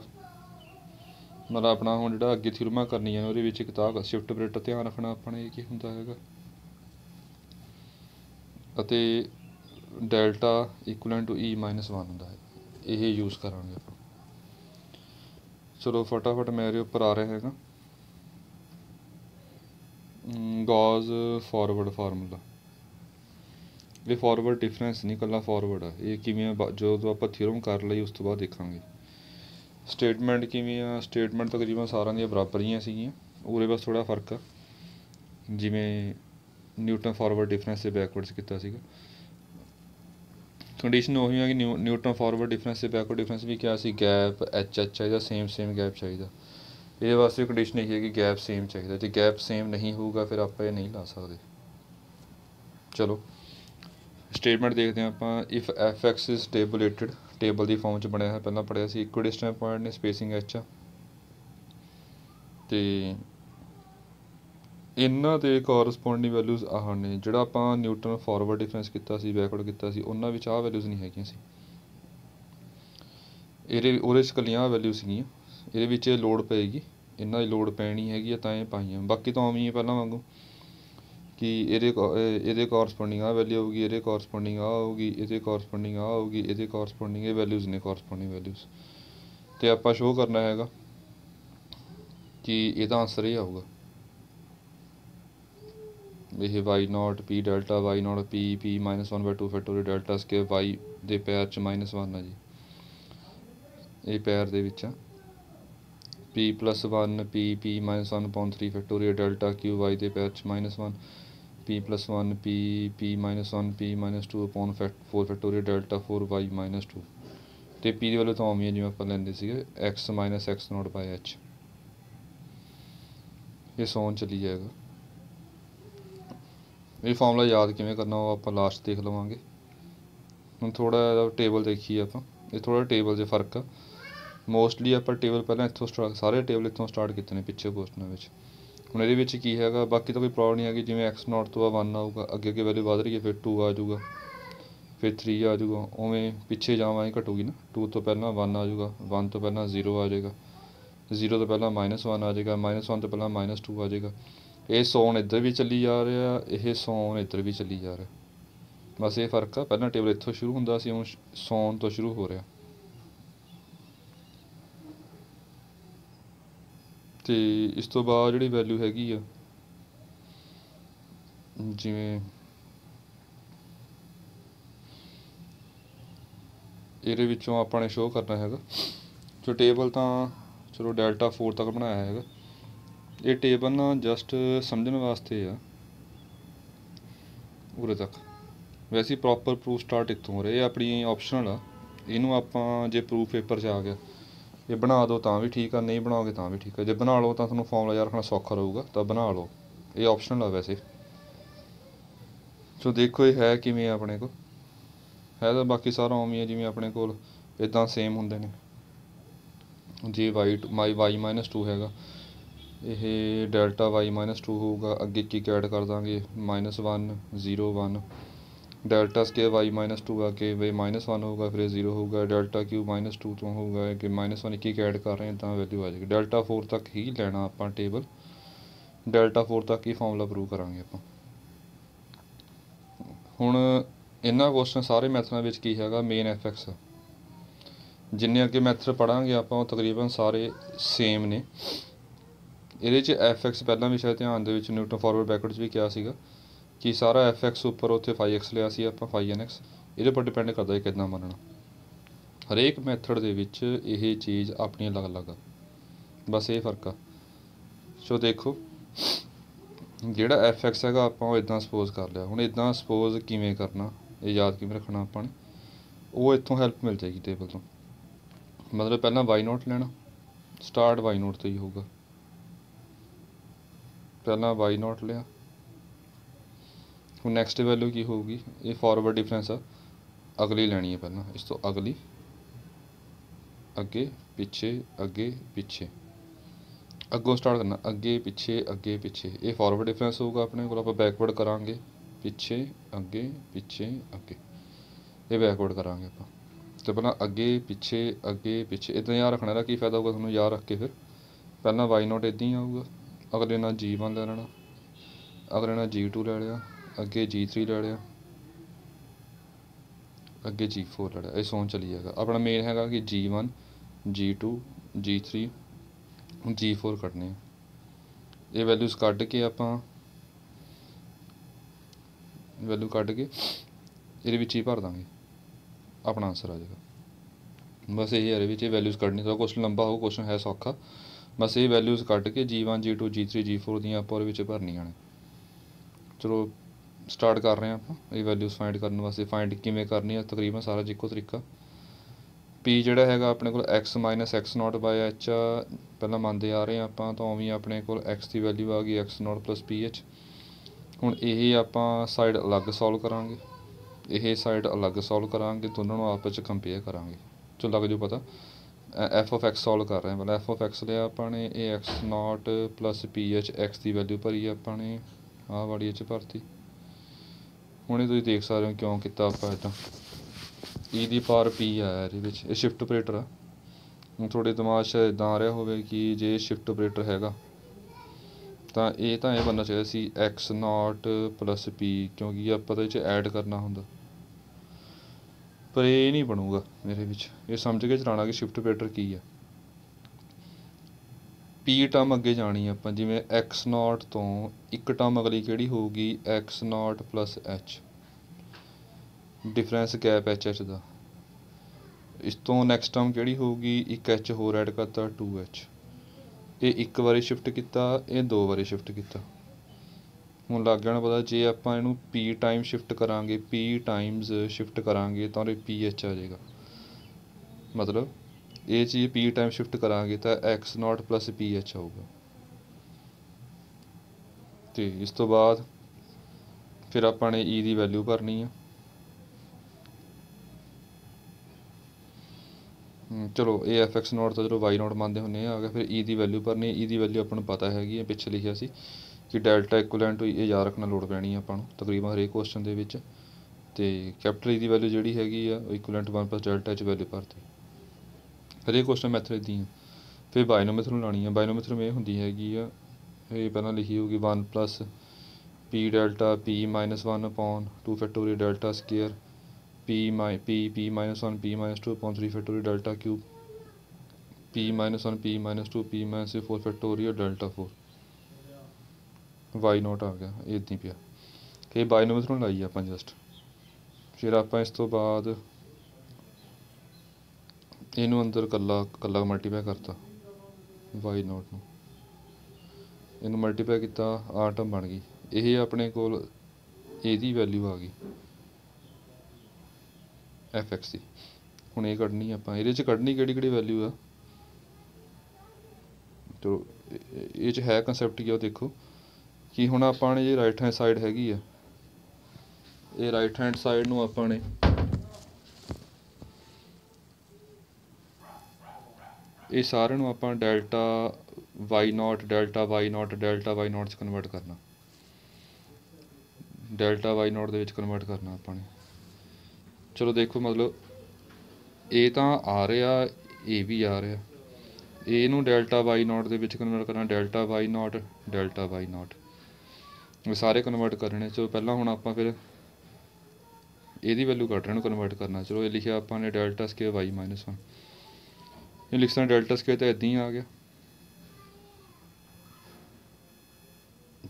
ਮਤਲਬ ਆਪਣਾ ਹੁਣ ਜਿਹੜਾ ਅੱਗੇ ਥਿਰਮਾ ਕਰਨੀਆਂ ਨੇ ਉਹਦੇ ਵਿੱਚ ਇੱਕ ਤਾਂ ਸ਼ਿਫਟ ਆਪਰੇਟਰ ਧਿਆਨ ਰੱਖਣਾ ਆਪਣੇ ਇਹ ਕੀ ਹੁੰਦਾ ਹੈਗਾ ਅਤੇ ਡੈਲਟਾ ਇਕੁਅਲੈਂਟ ਟੂ e 1 ਹੁੰਦਾ ਹੈ ਇਹ ਯੂਜ਼ ਕਰਾਂਗੇ ਆਪਾਂ ਚਲੋ ਫਟਾਫਟ ਇਹਦੇ ਉੱਪਰ ਆ ਰਿਹਾ ਹੈਗਾ ਗੌਜ਼ ਫਾਰਵਰਡ ਫਾਰਮੂਲਾ ਇਹ ਫਾਰਵਰਡ ਡਿਫਰੈਂਸ ਨਹੀਂ ਕੱਲਾ ਫਾਰਵਰਡ ਹੈ ਇਹ ਕਿਵੇਂ ਜਦੋਂ ਆਪਾਂ ਥਿਓਰਮ ਕਰ ਲਈ ਉਸ ਤੋਂ ਬਾਅਦ ਦੇਖਾਂਗੇ ਸਟੇਟਮੈਂਟ ਕਿਵੇਂ ਆ ਸਟੇਟਮੈਂਟ ਤਕਰੀਬਨ ਸਾਰਿਆਂ ਦੀਆਂ ਬਰਾਬਰ ਹੀ ਸੀਗੀਆਂ ਉਰੇ ਬਸ ਥੋੜਾ ਫਰਕ ਆ ਜਿਵੇਂ ਨਿਊਟਨ ਫਾਰਵਰਡ ਡਿਫਰੈਂਸ ਤੇ ਬੈਕਵਰਡਸ ਕੀਤਾ ਸੀਗਾ ਕੰਡੀਸ਼ਨ ਉਹੀ ਹੈ ਕਿ ਨਿਊਟਨ ਫਾਰਵਰਡ ਡਿਫਰੈਂਸ ਤੇ ਬੈਕਵਰਡ ਡਿਫਰੈਂਸ ਵੀ ਕਿਹਾ ਸੀ ਗੈਪ ਐਚ ਐਚ ਚਾਹੀਦਾ ਸੇਮ ਸੇਮ ਗੈਪ ਚਾਹੀਦਾ ਇਹਦੇ ਵਾਸਤੇ ਕੰਡੀਸ਼ਨ ਇਹ ਹੈ ਕਿ ਗੈਪ ਸੇਮ ਚਾਹੀਦਾ ਜੇ ਗੈਪ ਸੇਮ ਨਹੀਂ ਹੋਊਗਾ ਫਿਰ ਆਪਾਂ ਇਹ ਨਹੀਂ ਲਾ ਸਕਦੇ ਚਲੋ ਸਟੇਟਮੈਂਟ ਦੇਖਦੇ ਹਾਂ ਆਪਾਂ if F X is tabulated table ਦੀ ਫਾਰਮ ਚ ਬਣਿਆ ਹੈ ਪਹਿਲਾਂ ਪੜਿਆ ਸੀ ਇਕੁਇਡਿਸਟੈਂਟ ਪੁਆਇੰਟ ਨੇ ਸਪੇਸਿੰਗ ਐਚ ਆ ਤੇ ਇਹਨਾਂ ਦੇ ਕੋਰਸਪੋਂਡਿੰਗ ਵੈਲਿਊਜ਼ ਆਹ ਨੇ ਜਿਹੜਾ ਆਪਾਂ ਨਿਊਟਨ ਫਾਰਵਰਡ ਡਿਫਰੈਂਸ ਕੀਤਾ ਸੀ ਬੈਕਵਰਡ ਕੀਤਾ ਸੀ ਉਹਨਾਂ ਵਿੱਚ ਆਹ ਵੈਲਿਊਜ਼ ਨਹੀਂ ਹੈਗੀਆਂ ਸੀ ਇਹਦੇ ਉਹਦੇ ਇਸ ਕੱਲੀਆਂ ਵੈਲਿਊ ਸੀਗੀਆਂ ਇਹਦੇ ਵਿੱਚ ਲੋਡ ਪਏਗੀ ਇੰਨਾ ਹੀ ਲੋਡ ਪੈਣੀ ਹੈਗੀ ਹੈ ਤਾਂ ਇਹ ਪਾਈਆਂ ਬਾਕੀ ਤਾਂ ਉਵੇਂ ਹੀ ਪਹਿਲਾਂ ਵਾਂਗੂ ਕਿ ਇਹਦੇ ਇਹਦੇ ਕੋਰਸਪੋਂਡਿੰਗ ਆ ਵੈਲਿਊ ਆਊਗੀ ਇਹਦੇ ਕੋਰਸਪੋਂਡਿੰਗ ਆ ਹੋਊਗੀ ਇਹਦੇ ਕੋਰਸਪੋਂਡਿੰਗ ਆ ਹੋਊਗੀ ਇਹਦੇ ਕੋਰਸਪੋਂਡਿੰਗ ਇਹ ਵੈਲਿਊਜ਼ ਨੇ ਕੋਰਸਪੋਂਡਿੰਗ ਵੈਲਿਊਜ਼ ਤੇ ਆਪਾਂ ਸ਼ੋਅ ਕਰਨਾ ਹੈਗਾ ਕਿ ਇਹਦਾ ਆਨਸਰ ਇਹ ਆਊਗਾ ਇਹ y naught p delta y naught p p 1/2 factorial delta square y ਦੇ ਪੈਰ ਚ -1 ਆ ਜੀ ਇਹ ਪੈਰ ਦੇ ਵਿੱਚ ਆ p plus 1 p p minus 1 upon 3 factorial delta q y ਦੇ ਪੈਚ minus 1 p plus 1 p p minus 1 p minus 2 upon 4 factorial delta 4 y minus 2 ਤੇ p ਦੀ ਵੈਲਿਊ ਤਾਂ ਆਉਂਦੀ ਹੈ ਜਿਵੇਂ ਆਪਾਂ ਲੈਂਦੇ ਸੀਗੇ x minus x naught by h ਇਹ ਸੌਨ ਚਲੀ ਜਾਏਗਾ ਇਹ ਫਾਰਮੂਲਾ ਯਾਦ ਕਿਵੇਂ ਕਰਨਾ ਉਹ ਆਪਾਂ ਲਾਸਟ ਦੇਖ ਲਵਾਂਗੇ ਹੁਣ ਥੋੜਾ ਟੇਬਲ ਦੇਖੀਏ ਆਪਾਂ ਇਹ ਥੋੜਾ ਟੇਬਲ 'ਚ ਫਰਕ ਆ ਮੋਸਟਲੀ ਆਪਾਂ ਟੇਬਲ ਪਹਿਲਾਂ ਇੱਥੋਂ ਸਟਾਰਟ ਸਾਰੇ ਟੇਬਲ ਇੱਥੋਂ ਸਟਾਰਟ ਕੀਤੇ ਨੇ ਪਿੱਛੇ ਪੋਸਟਨਾਂ ਵਿੱਚ ਹੁਣ ਇਹਦੇ ਵਿੱਚ ਕੀ ਹੈਗਾ ਬਾਕੀ ਤਾਂ ਕੋਈ ਪ੍ਰੋਬਲਮ ਨਹੀਂ ਹੈਗੀ ਜਿਵੇਂ ਐਕਸ ਨੋਟ ਤੋਂ ਬਾਅਦ 1 ਆਊਗਾ ਅੱਗੇ ਅੱਗੇ ਵੈਲਿਊ ਵੱਧ ਰਹੀ ਹੈ ਫਿਰ 2 ਆ ਜਾਊਗਾ ਫਿਰ 3 ਆ ਜਾਊਗਾ ਉਵੇਂ ਪਿੱਛੇ ਜਾਵਾਂ ਇਹ ਘਟੂਗੀ ਨਾ 2 ਤੋਂ ਪਹਿਲਾਂ 1 ਆ ਜਾਊਗਾ 1 ਤੋਂ ਪਹਿਲਾਂ 0 ਆ ਜਾਏਗਾ 0 ਤੋਂ ਪਹਿਲਾਂ -1 ਆ ਜਾਏਗਾ -1 ਤੋਂ ਪਹਿਲਾਂ -2 ਆ ਜਾਏਗਾ ਇਹ ਸੌਣ ਇੱਧਰ ਵੀ ਚੱਲੀ ਜਾ ਰਿਹਾ ਇਹ ਸੌਣ ਇੱਧਰ ਵੀ ਚੱਲੀ ਜਾ ਰਿਹਾ ਬਸ ਇਹ ਫਰਕ ਆ ਪਹਿਲਾਂ ਟੇਬਲ ਇੱਥੋਂ ਸ਼ੁਰੂ ਹੁੰਦਾ ਸੀ ਹੁਣ ਸੌਣ ਤੋਂ ਸ਼ੁਰੂ ਹੋ ਰਿਹਾ ਤੇ ਇਸ ਤੋਂ ਬਾਅਦ ਜਿਹੜੀ ਵੈਲਿਊ ਹੈਗੀ ਆ ਜਿਵੇਂ ਇਹਦੇ ਵਿੱਚੋਂ ਆਪਾਂ ਨੇ ਸ਼ੋਅ ਕਰਨਾ ਹੈਗਾ ਜੋ ਟੇਬਲ ਤਾਂ ਚਲੋ ਡੈਲਟਾ 4 ਤੱਕ ਬਣਾਇਆ ਹੈਗਾ ਇਹ ਟੇਬਲ ਨਾ ਜਸਟ ਸਮਝਣ ਵਾਸਤੇ ਆ ਉਰੇ ਤੱਕ ਵੈਸੇ ਪ੍ਰੋਪਰ ਪ੍ਰੂਫ ਸਟਾਰਟ ਇੱਥੋਂ ਹੋ ਰਿਹਾ ਇਹ ਆਪਣੀ ਆਪਸ਼ਨਲ ਆ ਇਹਨੂੰ ਆਪਾਂ ਜੇ ਪ੍ਰੂਫ ਪੇਪਰ 'ਚ ਆ ਗਿਆ ਜੇ ਬਣਾ ਦੋ ਤਾਂ ਵੀ ਠੀਕ ਆ ਨਹੀਂ ਬਣਾਓਗੇ ਤਾਂ ਵੀ ਠੀਕ ਆ ਜੇ ਬਣਾ ਲਓ ਤਾਂ ਤੁਹਾਨੂੰ ਫਾਰਮੂਲਾ ਯਾਦ ਰੱਖਣਾ ਸੌਖਾ ਰਹੂਗਾ ਤਾਂ ਬਣਾ ਲਓ ਇਹ ਆਪਸ਼ਨਲ ਆ ਵੈਸੇ ਸੋ ਦੇਖੋ ਇਹ ਹੈ ਕਿਵੇਂ ਆਪਣੇ ਕੋਲ ਹੈ ਤਾਂ ਬਾਕੀ ਸਾਰਾ ਆਮ ਹੀ ਜਿਵੇਂ ਆਪਣੇ ਕੋਲ ਇਦਾਂ ਸੇਮ ਹੁੰਦੇ ਨੇ ਜੇ y ਮਾਈ y 2 ਹੈਗਾ ਇਹ ਡੈਲਟਾ y 2 ਹੋਊਗਾ ਅੱਗੇ ਕੀ ਐਡ ਕਰ ਦਾਂਗੇ -1 0 1 delta square Y minus two ਆ ਕੇ ਵੇ 1 ਹੋਊਗਾ ਫਿਰ 0 ਹੋਊਗਾ ਡੈਲਟਾ ਕਿਊ 2 ਤੋਂ ਹੋਊਗਾ ਕਿ 1 ਇੱਕ ਹੀ ਐਡ ਕਰ ਰਹੇ ਹਾਂ ਤਾਂ ਵੈਲਿਊ ਆ ਜਾਏਗੀ ਡੈਲਟਾ 4 ਤੱਕ ਹੀ ਲੈਣਾ ਆਪਾਂ ਟੇਬਲ ਡੈਲਟਾ 4 ਤੱਕ ਹੀ ਫਾਰਮੂਲਾ ਪ੍ਰੂਵ ਕਰਾਂਗੇ ਆਪਾਂ ਹੁਣ ਇਹਨਾਂ ਕੁਐਸਚਨ ਸਾਰੇ ਮੈਥਡਾਂ ਵਿੱਚ ਕੀ ਹੈਗਾ ਮੇਨ ਐਫ ਐਕਸ ਜਿੰਨੇ ਅੱਗੇ ਮੈਥਸ ਪੜਾਂਗੇ ਆਪਾਂ ਉਹ ਤਕਰੀਬਨ ਸਾਰੇ ਸੇਮ ਨੇ ਇਹਦੇ ਚ ਐਫ ਐਕਸ ਪਹਿਲਾਂ ਵੀ ਸ਼ਾਇਦ ਧਿਆਨ ਦੇ ਵਿੱਚ ਨਿਊਟਨ ਫਾਰਵਰਡ ਬੈਕਵਰਡਸ ਵੀ ਕਿਹਾ ਸੀਗਾ ਕਿ ਸਾਰਾ f(x) ਉੱਪਰ ਉੱਥੇ x ਲਿਆ ਸੀ ਆਪਾਂ nx ਇਹਦੇ ਉੱਪਰ ਡਿਪੈਂਡ ਕਰਦਾ ਹੈ ਕਿੰਨਾ ਮੰਨਣਾ ਹਰੇਕ ਮੈਥਡ ਦੇ ਵਿੱਚ ਇਹ ਚੀਜ਼ ਆਪਣੀ ਅਲੱਗ-ਅਲੱਗ ਬਸ ਇਹ ਫਰਕ ਆ ਸੋ ਦੇਖੋ ਜਿਹੜਾ f(x) ਹੈਗਾ ਆਪਾਂ ਉਹ ਇਦਾਂ ਸਪੋਜ਼ ਕਰ ਲਿਆ ਹੁਣ ਇਦਾਂ ਸਪੋਜ਼ ਕਿਵੇਂ ਕਰਨਾ ਇਹ ਯਾਦ ਕਿਵੇਂ ਰੱਖਣਾ ਆਪਾਂ ਨੇ ਉਹ ਇੱਥੋਂ ਹੈਲਪ ਮਿਲ ਜਾਏਗੀ ਟੇਬਲ ਤੋਂ ਮਤਲਬ ਪਹਿਲਾਂ y ਨੋਟ ਲੈਣਾ ਸਟਾਰਟ y ਨੋਟ ਤੋਂ ਹੀ ਹੋਊਗਾ ਪਹਿਲਾਂ y ਨੋਟ ਲਿਆ ਹੁਣ ਨੈਕਸਟ ਵੈਲਿਊ ਕੀ ਹੋਊਗੀ ਇਹ ਫਾਰਵਰਡ ਡਿਫਰੈਂਸ ਆ ਅਗਲੀ ਲੈਣੀ ਹੈ ਪਹਿਲਾਂ ਇਸ ਤੋਂ ਅਗਲੀ ਅੱਗੇ ਪਿੱਛੇ ਅੱਗੇ ਪਿੱਛੇ ਅੱਗੋਂ ਸਟਾਰਟ ਕਰਨਾ ਅੱਗੇ ਪਿੱਛੇ ਅੱਗੇ ਪਿੱਛੇ ਇਹ ਫਾਰਵਰਡ ਡਿਫਰੈਂਸ ਹੋਊਗਾ ਆਪਣੇ ਕੋਲ ਆਪਾਂ ਬੈਕਵਰਡ ਕਰਾਂਗੇ ਪਿੱਛੇ ਅੱਗੇ ਪਿੱਛੇ ਅੱਗੇ ਇਹ ਬੈਕਵਰਡ ਕਰਾਂਗੇ ਆਪਾਂ ਤੇ ਪਹਿਲਾਂ ਅੱਗੇ ਪਿੱਛੇ ਅੱਗੇ ਪਿੱਛੇ ਇਦਾਂ ਯਾਦ ਰੱਖਣਾ ਦਾ ਕੀ ਫਾਇਦਾ ਹੋਊਗਾ ਤੁਹਾਨੂੰ ਯਾਦ ਰੱਖ ਕੇ ਫਿਰ ਪਹਿਲਾਂ y ਨੋਟ ਇਦਾਂ ਹੀ ਆਊਗਾ ਅਗਲੇ ਨਾਲ g1 ਲੈ ਲੈਣਾ ਅਗਲੇ ਨਾਲ g2 ਲੈ ਲਿਆ ਅੱਗੇ G3 ਲੜਿਆ ਲਿਆ ਅੱਗੇ G4 ਲੜਿਆ ਲਿਆ ਇਹ ਸੌਂ ਚਲੀ ਜਾਗਾ ਆਪਣਾ ਮੇਨ ਹੈਗਾ ਕਿ G1 G2 G3 G4 ਕੱਢਨੇ ਇਹ ਵੈਲਿਊਸ ਕੱਢ ਕੇ ਆਪਾਂ ਵੈਲਿਊ ਕੱਢ ਕੇ ਇਹਦੇ ਵਿੱਚ ਹੀ ਭਰ ਦਾਂਗੇ ਆਪਣਾ ਆਨਸਰ ਆ ਜਾਏਗਾ ਬਸ ਇਹ ਇਹਦੇ ਵਿੱਚ ਇਹ ਵੈਲਿਊਸ ਕੱਢਣੀ ਤਾਂ ਕੁਐਸਚਨ ਲੰਬਾ ਹੋ ਕੁਐਸਚਨ ਹੈ ਸੌਖਾ ਬਸ ਇਹ ਵੈਲਿਊਸ ਕੱਢ ਕੇ G1 G2 G3 G4 ਦੀਆਂ ਆਪਾਂ ਉਹਦੇ ਵਿੱਚ ਭਰਨੀਆਂ ਨੇ ਚਲੋ ਸਟਾਰਟ ਕਰ ਰਹੇ ਹਾਂ ਆਪਾਂ ਇਹ ਵੈਲਿਊਜ਼ ਫਾਈਂਡ ਕਰਨ ਵਾਸਤੇ ਫਾਈਂਡ ਕਿਵੇਂ ਕਰਨੀ ਹੈ ਤਕਰੀਬਨ ਸਾਰਾ ਇੱਕੋ ਤਰੀਕਾ p ਜਿਹੜਾ ਹੈਗਾ ਆਪਣੇ ਕੋਲ x x h ਪਹਿਲਾਂ ਮੰਨਦੇ ਆ ਰਹੇ ਆਪਾਂ ਤਾਂ ਉਵੇਂ ਆਪਣੇ ਕੋਲ x ਦੀ ਵੈਲਿਊ ਆ ਗਈ x p ph ਹੁਣ ਇਹ ਆਪਾਂ ਸਾਈਡ ਅਲੱਗ ਸੋਲਵ ਕਰਾਂਗੇ ਇਹ ਸਾਈਡ ਅਲੱਗ ਸੋਲਵ ਕਰਾਂਗੇ ਦੋਨਾਂ ਨੂੰ ਆਪਸ ਵਿੱਚ ਕੰਪੇਅਰ ਕਰਾਂਗੇ ਚੋ ਲੱਗ ਜੂ ਪਤਾ f of x ਸੋਲਵ ਕਰ ਰਹੇ ਹਾਂ ਮਤਲਬ f of x ਲਿਆ ਆਪਾਂ ਨੇ ਇਹ x0 p ph x ਦੀ ਵੈਲਿਊ ਭਰੀ ਆਪਾਂ ਨੇ ਆਹ ਵਾਲੀ ਇਹ ਚ ਭਰਤੀ ਹੁਣੇ ਤੁਸੀਂ ਦੇਖ ਸਕਦੇ ਹੋ ਕਿਉਂ ਕੀਤਾ ਆਪਾਂ ਇੱਦਾਂ ਈ e ਦੀ ਪਾਰ ਪੀ ਆ ਇਹਦੇ ਵਿੱਚ ਇਹ ਸ਼ਿਫਟ ਆਪਰੇਟਰ ਆ ਹੁਣ ਤੁਹਾਡੇ ਦਿਮਾਗ 'ਚ ਇਦਾਂ ਆ ਰਿਹਾ ਹੋਵੇ ਕਿ ਜੇ ਸ਼ਿਫਟ ਆਪਰੇਟਰ ਹੈਗਾ ਤਾਂ ਇਹ ਤਾਂ ਇਹ ਬਣਨਾ ਚਾਹੀਦਾ ਸੀ x ਨਾਟ ਪਲੱਸ p ਕਿਉਂਕਿ ਆਪਾਂ ਤਾਂ ਇਹ 'ਚ ਐਡ ਕਰਨਾ ਹੁੰਦਾ ਪਰ ਇਹ ਨਹੀਂ ਬਣੂਗਾ ਮੇਰੇ ਵਿੱਚ ਇਹ ਸਮਝ ਕੇ ਚਲਾਣਾ ਕਿ ਸ਼ਿਫਟ ਆਪਰੇਟਰ ਕੀ ਆ ਪੀ ਟਰਮ ਅੱਗੇ ਜਾਣੀ ਆਪਾਂ ਜਿਵੇਂ x0 ਤੋਂ ਇੱਕ ਟਰਮ ਅਗਲੀ ਕਿਹੜੀ ਹੋਊਗੀ x0 h difference gap h h ਦਾ ਇਸ ਤੋਂ ਨੈਕਸਟ ਟਰਮ ਕਿਹੜੀ ਹੋਊਗੀ ਇੱਕ h ਹੋਰ ਐਡ ਕਰਤਾ 2h ਇਹ ਇੱਕ ਵਾਰੀ ਸ਼ਿਫਟ ਕੀਤਾ ਇਹ ਦੋ ਵਾਰੀ ਸ਼ਿਫਟ ਕੀਤਾ ਹੁਣ ਲੱਗ ਜਾਣਾ ਪਤਾ ਜੇ ਆਪਾਂ ਇਹਨੂੰ p ਟਾਈਮ ਸ਼ਿਫਟ ਕਰਾਂਗੇ p ਟਾਈਮਸ ਸ਼ਿਫਟ ਕਰਾਂਗੇ ਤਾਂ ਉਹ h ਆ ਜਾਏਗਾ ਮਤਲਬ ਇਹ ਚੀਜ਼ p ਟਾਈਮ ਸ਼ਿਫਟ ਕਰਾਂਗੇ ਤਾਂ x0 ph ਆਊਗਾ ਤੇ ਇਸ ਤੋਂ ਬਾਅਦ ਫਿਰ ਆਪਾਂ ਨੇ e ਦੀ ਵੈਲਿਊ ਭਰਨੀ ਆ ਚਲੋ ਇਹ fx0 ਨੋਟ ਤਾਂ ਚਲੋ y ਮੰਨਦੇ ਹੁੰਨੇ ਆ ਅਗਰ ਫਿਰ e ਦੀ ਵੈਲਿਊ ਭਰਨੀ e ਦੀ ਵੈਲਿਊ ਆਪਾਂ ਨੂੰ ਪਤਾ ਹੈਗੀ ਹੈ ਪਿੱਛੇ ਲਿਖਿਆ ਸੀ ਕਿ ਡੈਲਟਾ ਹੋਈ ਇਹ ਯਾਦ ਰੱਖਣਾ ਲੋੜ ਪੈਣੀ ਆ ਆਪਾਂ ਨੂੰ ਤਕਰੀਬਨ ਹਰੇਕ ਕੁਐਸਚਨ ਦੇ ਵਿੱਚ ਤੇ ਕੈਪੀਟਲ e ਦੀ ਵੈਲਿਊ ਜਿਹੜੀ ਹੈਗੀ ਆ ਇਕੁਇਲੈਂਟ 1 ਡੈਲਟਾ ਚ ਵੈਲਿਊ ਭਰਤੀ ਹਰੇਕ ਕੁਐਸਚਨ ਮੈਥਡ ਦੀ ਹੈ ਫਿਰ ਬਾਇਨੋਮੀਟਰ ਨੂੰ ਲਾਣੀ ਹੈ ਬਾਇਨੋਮੀਟਰ ਮੇ ਹੁੰਦੀ ਹੈਗੀ ਆ ਇਹ ਪਹਿਲਾਂ ਲਿਖੀ ਹੋਊਗੀ 1 plus P delta P 1 upon 2 factorial delta square P my P P 1 P 2 upon 3 factorial delta cube P 1 P 2 P 4 factorial delta 4 Y naught ਆ ਗਿਆ ਇਦਾਂ ਪਿਆ ਕਿ ਬਾਇਨੋਮੀਟਰ ਨੂੰ ਲਾਈ ਆਪਾਂ ਜਸਟ ਫਿਰ ਆਪਾਂ ਇਸ ਤੋਂ ਬਾਅਦ ਇਹਨੂੰ ਅੰਦਰ ਕੱਲਾ ਕੱਲਾ ਮਲਟੀਪਲਾਈ ਕਰਤਾ ਵਾਈ ਨਾਟ ਨੂੰ ਇਹਨੂੰ ਮਲਟੀਪਲਾਈ ਕੀਤਾ ਆਟਮ ਟਰਮ ਬਣ ਗਈ ਇਹ ਆਪਣੇ ਕੋਲ ਇਹਦੀ ਵੈਲਿਊ ਆ ਗਈ fx ਦੀ ਹੁਣ ਇਹ ਕੱਢਣੀ ਆਪਾਂ ਇਹਦੇ ਚ ਕੱਢਣੀ ਕਿਹੜੀ ਕਿਹੜੀ ਵੈਲਿਊ ਆ ਚਲੋ ਇਹ ਚ ਹੈ ਕਨਸੈਪਟ ਕੀ ਉਹ ਦੇਖੋ ਕਿ ਹੁਣ ਆਪਾਂ ਨੇ ਜੇ ਰਾਈਟ ਹੈਂਡ ਸਾਈਡ ਹੈਗੀ ਆ ਇਹ ਰਾਈਟ ਹੈਂਡ ਸਾਈਡ ਨੂੰ ਆਪਾਂ ਨੇ ਇਹ ਸਾਰਿਆਂ ਨੂੰ ਆਪਾਂ delta y naught delta y naught delta y naught 'ਚ ਕਨਵਰਟ ਕਰਨਾ ਡੈਲਟਾ y ਨਾਟ ਦੇ ਵਿੱਚ ਕਨਵਰਟ ਕਰਨਾ ਆਪਾਂ ਨੇ ਚਲੋ ਦੇਖੋ ਮਤਲਬ ਇਹ ਤਾਂ ਆ ਰਿਹਾ ਇਹ ਵੀ ਆ ਰਿਹਾ ਇਹ ਨੂੰ ਡੈਲਟਾ y ਨਾਟ ਦੇ ਵਿੱਚ ਕਨਵਰਟ ਕਰਨਾ delta y naught delta y naught ਇਹ ਸਾਰੇ ਕਨਵਰਟ ਕਰਨੇ ਚੋ ਪਹਿਲਾਂ ਹੁਣ ਆਪਾਂ ਫਿਰ ਇਹਦੀ ਵੈਲਿਊ ਕੱਢਣ ਨੂੰ ਕਨਵਰਟ ਕਰਨਾ ਚਲੋ ਇਹ ਲਿਖਿਆ ਆਪਾਂ ਨੇ ਡੈਲਟਾ ਸਕੇ y 1 ਇਹ ਲਿਖ ਡੈਲਟਾ ਸਕੁਅਰ ਤਾਂ ਇਦਾਂ ਹੀ ਆ ਗਿਆ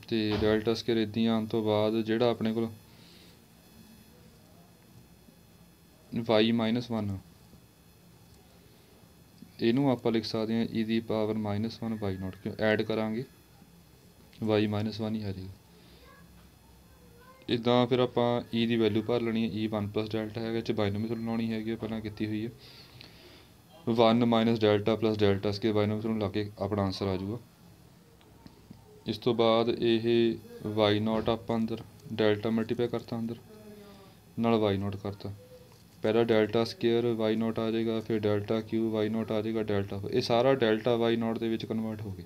ਤੇ ਡੈਲਟਾ ਸਕੁਅਰ ਇਦਾਂ ਹੀ ਆਉਣ ਤੋਂ ਬਾਅਦ ਜਿਹੜਾ ਆਪਣੇ ਕੋਲ y 1 ਇਹਨੂੰ ਆਪਾਂ ਲਿਖ ਸਕਦੇ ਹਾਂ e ਦੀ ਪਾਵਰ -1 y ਕਿਉਂ ਐਡ ਕਰਾਂਗੇ y 1 ਹੀ ਆ ਜਾਏਗਾ ਇਦਾਂ ਫਿਰ ਆਪਾਂ e ਦੀ ਵੈਲਿਊ ਭਰ ਲੈਣੀ ਹੈ e 1 ਡੈਲਟਾ ਹੈਗਾ ਚ ਬਾਇਨੋਮੀ ਤੁਹਾਨੂੰ ਲਾਉਣੀ ਹੈਗੀ ਪਹਿਲਾਂ ਕੀਤੀ ਹੋਈ ਹੈ 1 minus delta plus delta square binomial ਨੂੰ ਲਾ ਕੇ ਆਪਣਾ ਆਨਸਰ ਆ ਜਾਊਗਾ ਇਸ ਤੋਂ ਬਾਅਦ ਇਹ y ਨਾਟ ਆਪਾਂ ਅੰਦਰ ਡੈਲਟਾ ਮਲਟੀਪਲਾਈ ਕਰਤਾ ਅੰਦਰ ਨਾਲ y ਨਾਟ ਕਰਤਾ ਪਹਿਲਾ ਡੈਲਟਾ ਸਕੁਅਰ y ਨਾਟ ਆ ਜਾਏਗਾ ਫਿਰ ਡੈਲਟਾ q y ਨਾਟ ਆ ਜਾਏਗਾ ਡੈਲਟਾ ਇਹ ਸਾਰਾ ਡੈਲਟਾ y ਨਾਟ ਦੇ ਵਿੱਚ ਕਨਵਰਟ ਹੋ ਗਿਆ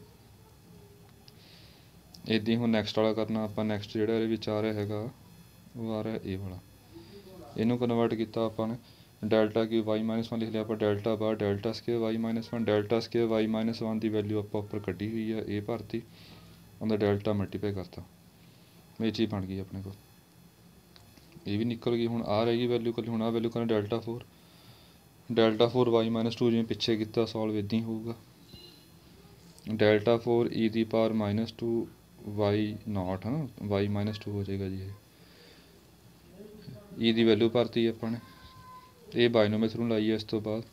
ਇਦਾਂ ਹੁਣ ਨੈਕਸਟ ਵਾਲਾ ਕਰਨਾ ਆਪਾਂ ਨੈਕਸਟ ਜਿਹੜਾ ਇਹਦੇ ਵਿੱਚ ਆ ਰਿਹਾ ਹੈਗਾ ਉਹ ਆ ਰਿਹਾ ਇਹ ਵਾਲਾ ਇਹਨੂੰ ਕਨਵਰਟ ਕੀਤਾ ਆਪਾਂ ਨੇ डेल्टा की y 1 वन लिख लिया ਆਪਾਂ ਡੈਲਟਾ ਬਾਰ delta square y 1 one delta square Y minus one ਦੀ ਵੈਲਿਊ ਆਪਾਂ ਉੱਪਰ ਕੱਢੀ ਹੋਈ ਆ ਇਹ ਭਰਤੀ ਉਹਦਾ ਡੈਲਟਾ ਮਲਟੀਪਲਾਈ ਕਰਤਾ ਇਹ ਚੀਜ਼ ਬਣ ਗਈ ਆਪਣੇ ਕੋਲ ਇਹ ਵੀ ਨਿਕਲ ਗਈ ਹੁਣ ਆ ਰਹੀ ਵੈਲਿਊ ਕੱਲੀ ਹੁਣ ਆ ਵੈਲਿਊ ਕਰਨਾ ਡੈਲਟਾ 4 ਡੈਲਟਾ 4 y 2 ਜਿਵੇਂ ਪਿੱਛੇ ਕੀਤਾ ਸੋਲਵ ਇਦਾਂ ਹੀ ਹੋਊਗਾ ਡੈਲਟਾ 4 e ਦੀ ਪਾਵਰ -2 y ਨਾਟ ਹੈ ਨਾ y 2 ਹੋ ਜਾਏਗਾ ਜੀ ਇਹ e ਦੀ ਵੈਲਿਊ ਭਰਤੀ ਆਪਾਂ ਨੇ ਇਹ ਬਾਇਨੋਮੀਅਲ ਨੂੰ ਲਾਈ ਇਸ ਤੋਂ ਬਾਅਦ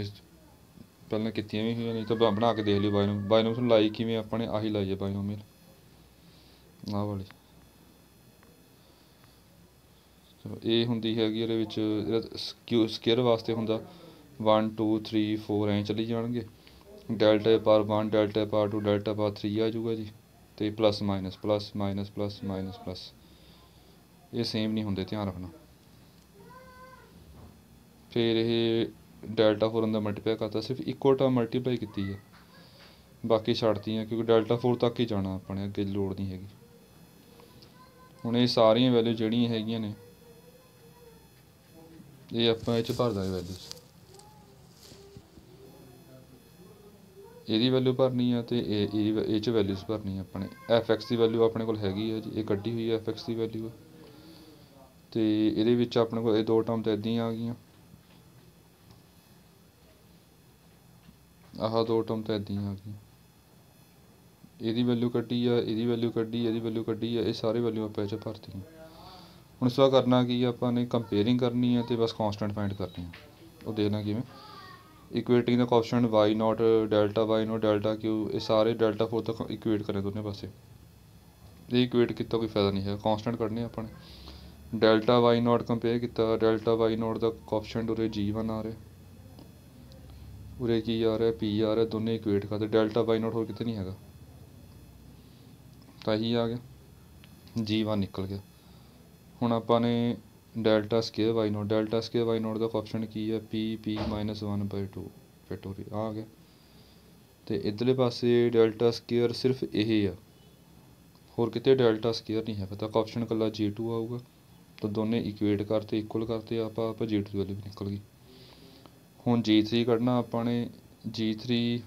ਇਸ ਪਹਿਲਾਂ ਕੀਤੀਆਂ ਵੀ ਹੋਈਆਂ ਨਹੀਂ ਤਾਂ ਬਣਾ ਕੇ ਦੇਖ ਲਈ ਬਾਇਨੋਮ ਬਾਇਨੋਮੀਅਲ ਨੂੰ ਲਾਈ ਕਿਵੇਂ ਆਪਣੇ ਆਹੀ ਲਾਈ ਹੈ ਬਾਇਨੋਮੀਅਲ ਆਹ ਵਾਲੀ ਚਲੋ ਇਹ ਹੁੰਦੀ ਹੈਗੀ ਇਹਦੇ ਵਿੱਚ ਸਕੇਅਰ ਵਾਸਤੇ ਹੁੰਦਾ 1 2 3 4 ਐਂ ਚੱਲੀ ਜਾਣਗੇ ਡੈਲਟਾ ਪਾਰ 1 ਡੈਲਟਾ ਪਾਰ 2 ਡੈਲਟਾ ਪਾਰ 3 ਆ ਜਾਊਗਾ ਜੀ ਤੇ plus minus plus minus plus minus plus ਇਹ ਸੇਮ ਨਹੀਂ ਹੁੰਦੇ ਧਿਆਨ ਰੱਖਣਾ ਫਿਰ ਇਹ ਡੈਲਟਾ ਫੋਰਨ ਦਾ ਮਲਟੀਪਲਾਈ ਕਰਤਾ ਸਿਰਫ ਇੱਕੋ ਟਰਮ ਮਲਟੀਪਲਾਈ ਕੀਤੀ ਹੈ ਬਾਕੀ ਛੱਡਤੀਆਂ ਕਿਉਂਕਿ ਡੈਲਟਾ ਫੋਰ ਤੱਕ ਹੀ ਜਾਣਾ ਆਪਾਂ ਨੇ ਅੱਗੇ ਲੋੜ ਨਹੀਂ ਹੈਗੀ ਹੁਣ ਇਹ ਸਾਰੀਆਂ ਵੈਲਿਊ ਜਿਹੜੀਆਂ ਹੈਗੀਆਂ ਨੇ ਇਹ ਆਪਾਂ ਇਹ ਚ ਭਰ ਦਾਂਗੇ ਵੈਲਿਊ ਇਹਦੀ ਵੈਲਿਊ ਭਰਨੀ ਆ ਤੇ ਇਹ ਇਹ ਚ ਵੈਲਿਊਸ ਭਰਨੀ ਆ ਆਪਣੇ ਐਫ ਐਕਸ ਦੀ ਵੈਲਿਊ ਆਪਣੇ ਕੋਲ ਹੈਗੀ ਆ ਜੀ ਇਹ ਕੱਢੀ ਹੋਈ ਐਫ ਐਕਸ ਦੀ ਵੈਲਿਊ ਤੇ ਇਹਦੇ ਵਿੱਚ ਆਪਣੇ ਕੋਲ ਇਹ ਦੋ ਟਰਮ ਤਾਂ ਇਦਾਂ ਹੀ ਆ ਗਈਆਂ ਆਹ ਦੋ ਟਰਮ ਤਾਂ ਇਦਾਂ ਹੀ ਆ ਗਈਆਂ ਇਹਦੀ ਵੈਲਿਊ ਕੱਢੀ ਆ ਇਹਦੀ ਵੈਲਿਊ ਕੱਢੀ ਇਹਦੀ ਵੈਲਿਊ ਕੱਢੀ ਆ ਇਹ ਸਾਰੇ ਵੈਲਿਊ ਆਪਾਂ ਇਹ 'ਚ ਭਰਤੀਆਂ ਹੁਣ ਸਵਾ ਕਰਨਾ ਕੀ ਆਪਾਂ ਨੇ ਕੰਪੇਅਰਿੰਗ ਕਰਨੀ ਆ ਤੇ ਬਸ ਕਨਸਟੈਂਟ ਫਾਈਂਡ ਕਰਨੀ ਆ ਉਹ ਦੇਖਣਾ ਕਿਵੇਂ ਇਕੁਏਟਿੰਗ ਦਾ coefficient y naught delta y naught delta q ਇਹ ਸਾਰੇ ਡੈਲਟਾ 4 ਤੱਕ ਇਕੁਏਟ ਕਰੇ ਦੋਨੇ ਪਾਸੇ ਇਹ ਇਕੁਏਟ ਕੀਤਾ ਕੋਈ ਫਾਇਦਾ ਨਹੀਂ ਹੈ ਕਨਸਟੈਂਟ ਕੱਢਨੇ ਆਪਾਂ ਨੇ ਡੈਲਟਾ y ਨਾਟ ਕੰਪੇਅਰ ਕੀਤਾ ਡੈਲਟਾ y ਨਾਟ ਦਾ ਕੋਐਫੀਸ਼ੀਐਂਟ ਉਰੇ g1 ਆ ਰਿਹਾ ਉਰੇ ਕੀ ਆ ਰਿਹਾ ਪੀ ਆ ਰਿਹਾ ਦੋਨੇ ਇਕੁਏਟ ਕਰਦੇ ਡੈਲਟਾ ਵਾਈ ਨਾਟ ਹੋਰ ਕਿਤੇ ਨਹੀਂ ਹੈਗਾ ਤਾਂ ਹੀ ਆ ਗਿਆ ਜੀ ਵਾ ਨਿਕਲ ਗਿਆ ਹੁਣ ਆਪਾਂ ਨੇ delta square Y naught delta square Y naught ਦਾ ਆਪਸ਼ਨ ਕੀ ਹੈ ਪੀ ਪੀ ਮਾਈਨਸ 1 ਬਾਈ 2 ਫੈਕਟੋਰੀ ਆ ਗਿਆ ਤੇ ਇਧਰਲੇ ਪਾਸੇ ਡੈਲਟਾ ਸਕੇਅਰ ਸਿਰਫ ਇਹ ਆ ਹੋਰ ਕਿਤੇ ਡੈਲਟਾ ਸਕੇਅਰ ਨਹੀਂ ਹੈਗਾ ਤਾਂ ਆਪਸ਼ਨ ਕੱਲਾ G2 ਆਊਗਾ ਤਾਂ ਦੋਨੇ ਇਕੁਏਟ ਕਰਤੇ ਇਕੁਅਲ ਕਰਤੇ ਆਪਾਂ ਆਪਾਂ G2 ਦੀ ਵੈਲਿਊ ਨਿਕਲ ਗਈ ਹੁਣ ਜੀ ਥ੍ਰੀ ਕੱਢਣਾ ਆਪਾਂ ਨੇ ਜੀ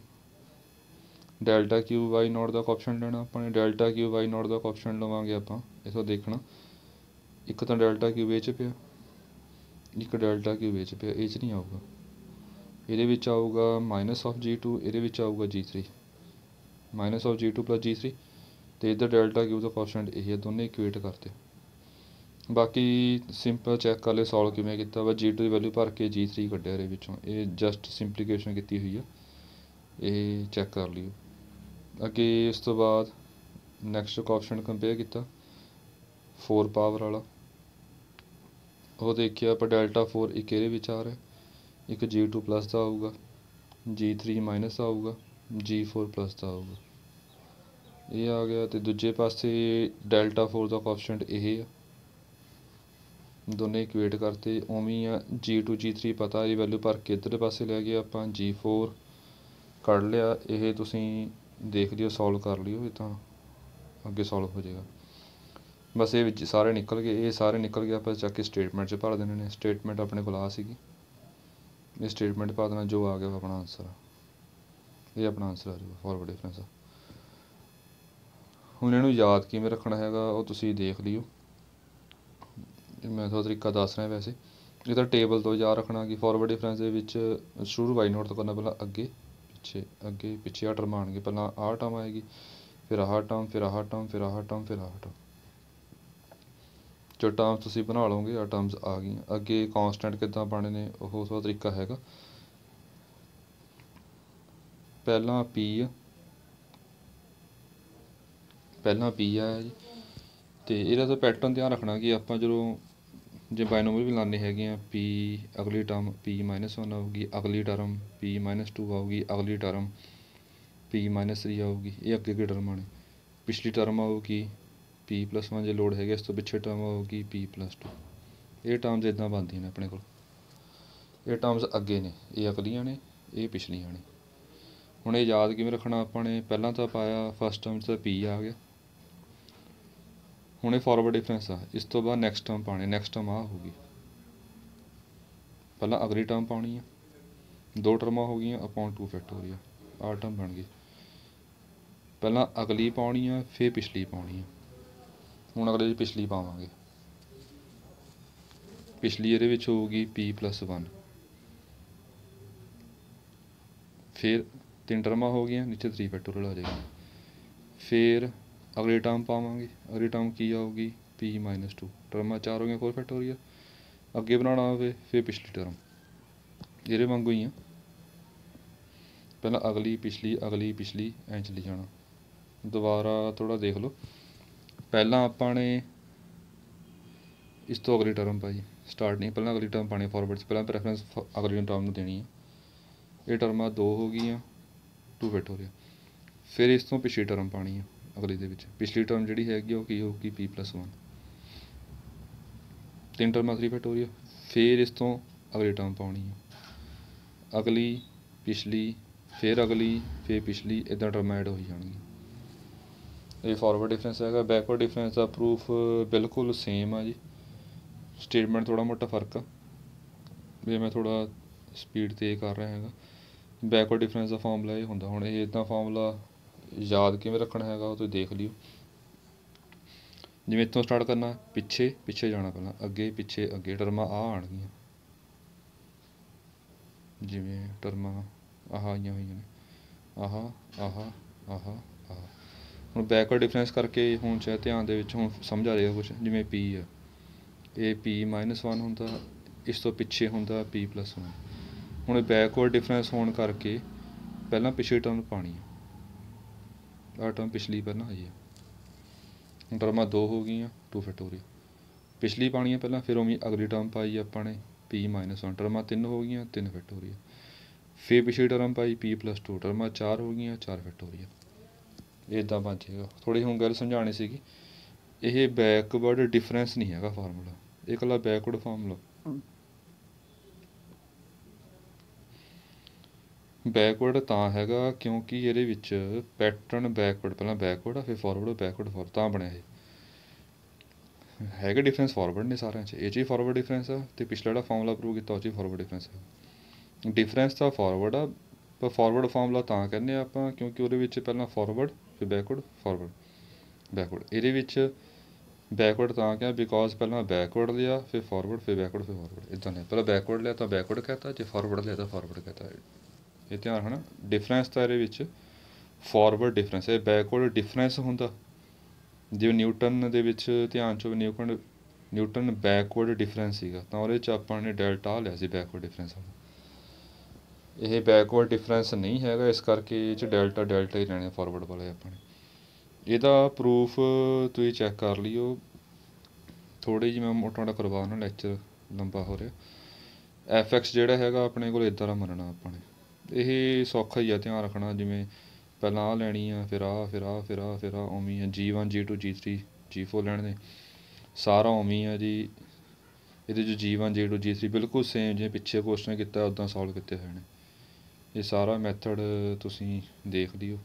ਡੈਲਟਾ ਕਿਊ ਵਾਈ ਨੋਟ ਦਾ ਆਪਸ਼ਨ ਲੈਣਾ ਆਪਾਂ ਨੇ ਡੈਲਟਾ ਕਿਊ ਵਾਈ ਨੋਟ ਦਾ ਆਪਸ਼ਨ ਲਵਾਂਗੇ ਆਪਾਂ ਇਥੋਂ ਦੇਖਣਾ ਇੱਕ ਤਾਂ ਡੈਲਟਾ ਕਿਊ ਵਿੱਚ ਪਿਆ ਇੱਕ ਡੈਲਟਾ ਕਿਊ ਵਿੱਚ ਪਿਆ ਇਹ 'ਚ ਨਹੀਂ ਆਊਗਾ ਇਹਦੇ ਵਿੱਚ ਆਊਗਾ ਮਾਈਨਸ ਆਫ g2 ਇਹਦੇ ਵਿੱਚ ਆਊਗਾ g3 minus of g2 g3 ਤੇ ਇਧਰ ਡੈਲਟਾ ਕਿਊ ਦਾ ਕੋਐਫੀਸ਼ੀਐਂਟ ਇਹ ਹੈ ਦੋਨੇ ਇਕੁਏਟ ਕਰਦੇ ਬਾਕੀ ਸਿੰਪਲ ਚੈੱਕ ਕਰ ਲਿਓ ਸੋਲਵ ਕਿਵੇਂ ਕੀਤਾ ਵਾ ਜੀ ਟੂ ਦੀ ਵੈਲਿਊ ਭਰ ਕੇ ਜੀ ਕੱਢਿਆ ਰੇ ਵਿੱਚੋਂ ਇਹ ਜਸਟ ਸਿੰਪਲੀਕੇਸ਼ਨ ਕੀਤੀ ਹੋਈ ਆ ਇਹ ਚੈੱਕ ਕਰ ਲਿਓ ਅੱਗੇ ਇਸ ਤੋਂ ਬਾਅਦ ਨੈਕਸਟ ਆਪਸ਼ਨ ਕੰਪੇਅਰ ਕੀਤਾ 4 ਪਾਵਰ ਵਾਲਾ ਉਹ ਦੇਖਿਆ ਆਪਾਂ ਡੈਲਟਾ 4 ਇੱਕ ਇਹਦੇ ਵਿੱਚ ਆ ਰਿਹਾ ਇੱਕ G2 ਪਲੱਸ ਦਾ ਆਊਗਾ G3 ਮਾਈਨਸ ਆਊਗਾ G4 ਪਲੱਸ ਦਾ ਆਊਗਾ ਇਹ ਆ ਗਿਆ ਤੇ ਦੂਜੇ ਪਾਸੇ ਡੈਲਟਾ 4 ਦਾ ਕੋਐਫੀਸ਼ੀਐਂਟ ਇਹ ਆ ਦੋਨੇ ਇਕੁਏਟ ਕਰਤੇ ਉਵੇਂ ਹੀ ਆ ਜੀ ਟੂ ਜੀ ਪਤਾ ਇਹ ਵੈਲਿਊ ਭਰ ਕੇ ਪਾਸੇ ਲੈ ਗਏ ਆਪਾਂ ਜੀ ਫੋਰ ਕੱਢ ਲਿਆ ਇਹ ਤੁਸੀਂ ਦੇਖ ਲਿਓ ਸੋਲਵ ਕਰ ਲਿਓ ਇਹ ਤਾਂ ਅੱਗੇ ਸੋਲਵ ਹੋ ਜਾਏਗਾ ਬਸ ਇਹ ਵਿੱਚ ਸਾਰੇ ਨਿਕਲ ਗਏ ਇਹ ਸਾਰੇ ਨਿਕਲ ਗਏ ਆਪਾਂ ਚੱਕ ਕੇ ਸਟੇਟਮੈਂਟ 'ਚ ਭਰ ਦੇਣੇ ਨੇ ਸਟੇਟਮੈਂਟ ਆਪਣੇ ਕੋਲ ਆ ਸੀਗੀ ਇਹ ਸਟੇਟਮੈਂਟ ਪਾ ਦੇਣਾ ਜੋ ਆ ਗਿਆ ਆਪਣਾ ਆਨਸਰ ਇਹ ਆਪਣਾ ਆਨਸਰ ਆ ਜਾਊਗਾ ਫੋਰਵਰਡ ਡਿਫਰੈਂਸ ਹੁਣ ਇਹਨੂੰ ਯਾਦ ਕਿਵੇਂ ਰੱਖਣਾ ਹੈਗਾ ਉਹ ਤੁਸੀਂ ਦੇਖ ਲਿਓ ਮੈਂ ਤੁਹਾਨੂੰ ਤਰੀਕਾ ਦੱਸ ਰਿਹਾ ਵੈਸੇ ਤਾਂ ਟੇਬਲ ਤੋਂ ਯਾਦ ਰੱਖਣਾ ਕਿ ਫੋਰਵਰਡ ਡਿਫਰੈਂਸ ਦੇ ਵਿੱਚ ਸ਼ੁਰੂ ਵਾਈ ਨੋਟ ਤੋਂ ਕਰਨਾ ਪਹਿਲਾਂ ਅੱਗੇ ਪਿੱਛੇ ਅੱਗੇ ਪਿੱਛੇ ਆਹ ਟਰਮ ਆਉਣਗੇ ਪਹਿਲਾਂ ਆਹ ਟਰਮ ਆਏਗੀ ਫਿਰ ਆਹ ਟਰਮ ਫਿਰ ਆਹ ਟਰਮ ਫਿਰ ਆਹ ਟਰਮ ਫਿਰ ਆਹ ਟਰਮ ਜੋ ਟਰਮ ਤੁਸੀਂ ਬਣਾ ਲਓਗੇ ਆ ਟਰਮਸ ਆ ਗਈਆਂ ਅੱਗੇ ਕਨਸਟੈਂਟ ਕਿੱਦਾਂ ਪਾਣੇ ਨੇ ਉਹ ਸੋ ਤਰੀਕਾ ਹੈਗਾ ਪਹਿਲਾਂ p ਪਹਿਲਾਂ p ਆ ਜੀ ਤੇ ਇਹਦਾ ਤਾਂ ਪੈਟਰਨ ਧਿਆਨ ਰੱਖਣਾ ਕਿ ਆਪਾਂ ਜਦੋਂ ਜੇ ਬਾਇਨੋਮਿਅਲ ਵੀ ਲਾਉਂਦੇ ਹੈਗੇ ਆ p ਅਗਲੀ ਟਰਮ p 1 ਆਊਗੀ ਅਗਲੀ ਟਰਮ p 2 ਆਊਗੀ ਅਗਲੀ ਟਰਮ p 3 ਆਊਗੀ ਇਹ ਅੱਗੇ ਅੱਗੇ ਟਰਮਾਂ ਨੇ ਪਿਛਲੀ ਟਰਮ ਆਊਗੀ p 1 ਜੇ ਲੋਡ ਹੈਗੇ ਇਸ ਤੋਂ ਪਿੱਛੇ ਟਰਮ ਆਊਗੀ p 2 ਇਹ ਟਰਮਸ ਇਦਾਂ ਬਣਦੀਆਂ ਨੇ ਆਪਣੇ ਕੋਲ ਇਹ ਟਰਮਸ ਅੱਗੇ ਨੇ ਇਹ ਅਗਲੀਆਂ ਨੇ ਇਹ ਪਿਛਲੀਆਂ ਨੇ ਹੁਣ ਇਹ ਯਾਦ ਕਿਵੇਂ ਰੱਖਣਾ ਆਪਾਂ ਨੇ ਪਹਿਲਾਂ ਤਾਂ ਪਾਇਆ ਫਸਟ ਟਰਮ 'ਚ p ਆ ਗਿਆ ਹੁਣ ਇਹ ਫਾਰਵਰਡ ਡਿਫਰੈਂਸ ਆ ਇਸ ਤੋਂ ਬਾਅਦ ਨੈਕਸਟ ਟਰਮ ਪਾਣੀ ਨੈਕਸਟ ਟਰਮ ਆ ਹੋਗੀ ਪਹਿਲਾਂ ਅਗਲੀ ਟਰਮ ਪਾਉਣੀ ਆ ਦੋ ਟਰਮਾਂ ਹੋ ਗਈਆਂ ਅਪਨ 2 ਫੈਕਟੋਰੀਅਲ ਆ ਟਰਮ ਬਣ ਗਈ ਪਹਿਲਾਂ ਅਗਲੀ ਪਾਉਣੀ ਆ ਫਿਰ ਪਿਛਲੀ ਪਾਉਣੀ ਆ ਹੁਣ ਅਗਲੇ ਦੀ ਪਿਛਲੀ ਪਾਵਾਂਗੇ ਪਿਛਲੀ ਇਹਦੇ ਵਿੱਚ ਹੋਊਗੀ p 1 ਫਿਰ ਤਿੰਨ ਟਰਮਾਂ ਹੋ ਗਈਆਂ ਨੀਚੇ 3 ਫੈਕਟੋਰੀਅਲ ਆ ਜਾਏਗਾ ਫਿਰ ਅਗਲੀ ਟਰਮ ਪਾਵਾਂਗੇ ਅਗਲੀ ਟਰਮ ਕੀ ਆਊਗੀ p ਮਾਈਨਸ 2 ਟਰਮਾਂ ਚਾਰ ਹੋ ਗਈਆਂ ਕੋਲ ਫੈਕਟ ਅੱਗੇ ਬਣਾਉਣਾ ਹੋਵੇ ਫਿਰ ਪਿਛਲੀ ਟਰਮ ਇਹਦੇ ਵਾਂਗੂ ਹੀ ਆ ਪਹਿਲਾਂ ਅਗਲੀ ਪਿਛਲੀ ਅਗਲੀ ਪਿਛਲੀ ਐਂ ਚਲੀ ਜਾਣਾ ਦੁਬਾਰਾ ਥੋੜਾ ਦੇਖ ਲਓ ਪਹਿਲਾਂ ਆਪਾਂ ਨੇ ਇਸ ਤੋਂ ਅਗਲੀ ਟਰਮ ਪਾਈ ਸਟਾਰਟ ਨਹੀਂ ਪਹਿਲਾਂ ਅਗਲੀ ਟਰਮ ਪਾਣੀ ਫਾਰਵਰਡ ਚ ਪਹਿਲਾਂ ਪ੍ਰੈਫਰੈਂਸ ਅਗਲੀ ਟਰਮ ਨੂੰ ਦੇਣੀ ਹੈ ਇਹ ਟਰਮਾਂ 2 ਹੋ ਗਈਆਂ 2 ਫਿਟ ਫਿਰ ਇਸ ਤੋਂ ਪਿਛਲੀ ਟਰਮ ਪਾਣੀ ਆ ਅਗਲੀ ਦੇ ਵਿੱਚ ਪਿਛਲੀ ਟਰਮ ਜਿਹੜੀ ਹੈਗੀ ਉਹ ਕੀ ਹੋਊਗੀ p+1 ਤਿੰਨ ਟਰਮ ਅਗਲੀ ਫੈਕਟੋਰੀਅਲ ਫਿਰ ਇਸ ਤੋਂ ਅਗਲੀ ਟਰਮ ਪਾਉਣੀ ਹੈ ਅਗਲੀ ਪਿਛਲੀ ਫਿਰ ਅਗਲੀ ਫਿਰ ਪਿਛਲੀ ਇਦਾਂ ਟਰਮ ਐਡ ਹੋਈ ਜਾਣਗੀ ਇਹ ਫਾਰਵਰਡ ਡਿਫਰੈਂਸ ਹੈਗਾ ਬੈਕਵਰਡ ਡਿਫਰੈਂਸ ਦਾ ਪ੍ਰੂਫ ਬਿਲਕੁਲ ਸੇਮ ਆ ਜੀ ਸਟੇਟਮੈਂਟ ਥੋੜਾ ਮੋਟਾ ਫਰਕ ਆ ਵੀ ਮੈਂ ਥੋੜਾ ਸਪੀਡ ਤੇ ਕਰ ਰਿਹਾ ਹੈਗਾ ਬੈਕਵਰਡ ਡਿਫਰੈਂਸ ਦਾ ਫਾਰਮੂਲਾ ਇਹ ਹੁੰਦਾ ਹੁਣ ਇਹ ਇਦਾਂ ਫਾਰਮੂਲਾ ਯਾਦ ਕਿਵੇਂ ਰੱਖਣਾ ਹੈਗਾ ਉਹ ਤੁਸੀਂ ਦੇਖ ਲਿਓ ਜਿਵੇਂ ਇੱਥੋਂ ਸਟਾਰਟ ਕਰਨਾ ਪਿੱਛੇ ਪਿੱਛੇ ਜਾਣਾ ਪਹਿਲਾਂ ਅੱਗੇ ਪਿੱਛੇ ਅੱਗੇ ਟਰਮਾਂ ਆ ਆਣਗੀਆਂ ਜਿਵੇਂ ਟਰਮਾਂ ਆਹ ਆਈਆਂ ਹੋਈਆਂ ਨੇ ਆਹ ਆਹ ਆਹ ਆਹ ਹੁਣ ਬੈਕਵਰਡ ਡਿਫਰੈਂਸ ਕਰਕੇ ਹੁਣ ਚਾਹੇ ਧਿਆਨ ਦੇ ਵਿੱਚ ਹੁਣ ਸਮਝ ਆ ਰਿਹਾ ਕੁਝ ਜਿਵੇਂ p ਆ ਇਹ p 1 ਹੁੰਦਾ ਇਸ ਤੋਂ ਪਿੱਛੇ ਹੁੰਦਾ p 1 ਹੁਣ ਬੈਕਵਰਡ ਡਿਫਰੈਂਸ ਹੋਣ ਕਰਕੇ ਪਹਿਲਾਂ ਪਿੱਛੇ ਟਰਮ ਪਾਣੀ ਆ ਆ ਟਰਮ ਪਿਛਲੀ ਪਹਿਲਾਂ ਆਈ ਹੈ ਹੁਣ ਟਰਮਾਂ ਦੋ ਹੋ ਗਈਆਂ 2 ਫੈਕਟੋਰੀਅਲ ਪਿਛਲੀ ਪਾਣੀ ਹੈ ਪਹਿਲਾਂ ਫਿਰ ਉਹੀ ਅਗਲੀ ਟਰਮ ਪਾਈ ਆਪਾਂ ਨੇ p-1 ਟਰਮਾਂ ਤਿੰਨ ਹੋ ਗਈਆਂ 3 ਫੈਕਟੋਰੀਅਲ ਫੇ ਪਿਛਲੀ ਟਰਮ ਪਾਈ p 2 ਟਰਮਾਂ ਚਾਰ ਹੋ ਗਈਆਂ 4 ਫੈਕਟੋਰੀਅਲ ਇਦਾਂ ਬਣ ਜਾਏਗਾ ਥੋੜੀ ਹੁਣ ਗੱਲ ਸਮਝਾਣੀ ਸੀਗੀ ਇਹ ਬੈਕਵਰਡ ਡਿਫਰੈਂਸ ਨਹੀਂ ਹੈਗਾ ਫਾਰਮੂਲਾ ਇਹ ਇਕੱਲਾ ਬੈਕਵਰਡ ਫਾਰਮੂਲਾ ਬੈਕਵਰਡ ਤਾਂ ਹੈਗਾ ਕਿਉਂਕਿ ਇਹਦੇ ਵਿੱਚ ਪੈਟਰਨ ਬੈਕਵਰਡ ਪਹਿਲਾਂ ਬੈਕਵਰਡ ਆ ਫਿਰ ਫਾਰਵਰਡ ਬੈਕਵਰਡ ਫਾਰ ਤਾਂ ਬਣਿਆ ਇਹ ਹੈਗਾ ਡਿਫਰੈਂਸ ਫਾਰਵਰਡ ਨੇ ਸਾਰਿਆਂ 'ਚ ਇਹ 'ਚ ਫਾਰਵਰਡ ਡਿਫਰੈਂਸ ਆ ਤੇ ਪਿਛਲਾ ਜਿਹੜਾ ਫਾਰਮੂਲਾ ਪ੍ਰੂਵ ਕੀਤਾ ਉਹ 'ਚ ਫਾਰਵਰਡ ਡਿਫਰੈਂਸ ਆ ਡਿਫਰੈਂਸ ਤਾਂ ਫਾਰਵਰਡ ਆ ਪਰ ਫਾਰਵਰਡ ਫਾਰਮੂਲਾ ਤਾਂ ਕਹਿੰਦੇ ਆ ਆਪਾਂ ਕਿਉਂਕਿ ਉਹਦੇ ਵਿੱਚ ਪਹਿਲਾਂ ਫਾਰਵਰਡ ਫਿਰ ਬੈਕਵਰਡ ਫਾਰਵਰਡ ਬੈਕਵਰਡ ਇਹਦੇ ਵਿੱਚ ਬੈਕਵਰਡ ਤਾਂ ਕਿਹਾ ਬਿਕੋਜ਼ ਪਹਿਲਾਂ ਬੈਕਵਰਡ ਲਿਆ ਫਿਰ ਫਾਰਵਰਡ ਫਿਰ ਬੈਕਵਰਡ ਫਿਰ ਫਾਰਵਰਡ ਇਦਾਂ ਨੇ ਪਹਿਲਾਂ ਬੈਕਵਰਡ ਲਿਆ ਤਾਂ ਬੈਕਵਰਡ ਕਹਤਾ ਜੇ ਫਾਰਵਰਡ ਲਿਆ ਤਾਂ ਫਾਰਵਰਡ ਕਹਤਾ ਇਹ ਧਿਆਨ ਹਨਾ ਡਿਫਰੈਂਸ ਤਾਂ ਇਹਦੇ ਵਿੱਚ ਫਾਰਵਰਡ ਡਿਫਰੈਂਸ ਹੈ ਬੈਕਵਰਡ ਡਿਫਰੈਂਸ ਹੁੰਦਾ ਜਿਵੇਂ ਨਿਊਟਨ ਦੇ ਵਿੱਚ ਧਿਆਨ ਚੋਂ ਨਿਊਟਨ ਨਿਊਟਨ ਬੈਕਵਰਡ ਡਿਫਰੈਂਸ ਸੀਗਾ ਤਾਂ ਉਹਦੇ ਚ ਆਪਾਂ ਨੇ ਡੈਲਟਾ ਲਿਆ ਸੀ ਬੈਕਵਰਡ ਡਿਫਰੈਂਸ ਇਹ ਬੈਕਵਰਡ ਡਿਫਰੈਂਸ ਨਹੀਂ ਹੈਗਾ ਇਸ ਕਰਕੇ ਇਹ ਚ ਡੈਲਟਾ ਡੈਲਟਾ ਹੀ ਲੈਣੇ ਫਾਰਵਰਡ ਵਾਲੇ ਆਪਾਂ ਨੇ ਇਹਦਾ ਪ੍ਰੂਫ ਤੁਸੀਂ ਚੈੱਕ ਕਰ ਲਿਓ ਥੋੜੀ ਜਿਹੀ ਮੈਂ ਮੋਟਾ ਮੋਟਾ ਕਰਵਾਉਣਾ ਲੈਕਚਰ ਲੰਬਾ ਹੋ ਰਿਹਾ ਐਫ ਐਕਸ ਜਿਹੜਾ ਹੈਗਾ ਆਪਣੇ ਕੋਲ ਇਦਾਂ ਦਾ ਮੰਨਣਾ ਆਪਾਂ ਨੇ ਇਹ ਸੌਖਾ ਹੀ ਆ ਧਿਆਨ ਰੱਖਣਾ ਜਿਵੇਂ ਪਹਿਲਾਂ ਆ ਲੈਣੀ ਆ ਫਿਰ ਆ ਫਿਰ ਆ ਫਿਰ ਆ ਫਿਰ ਆ ਉਮੀ ਆ G1 G2 G3 G4 ਲੈਣ ਦੇ ਸਾਰਾ ਉਮੀ ਆ ਜੀ ਇਹਦੇ ਜੋ G1 G2 G3 ਬਿਲਕੁਲ ਸੇਮ ਜਿਵੇਂ ਪਿੱਛੇ ਕੁਐਸਚਨ ਕੀਤਾ ਉਦਾਂ ਸੋਲਵ ਕੀਤੇ ਹੋਏ ਨੇ ਇਹ ਸਾਰਾ ਮੈਥਡ ਤੁਸੀਂ ਦੇਖ ਲਿਓ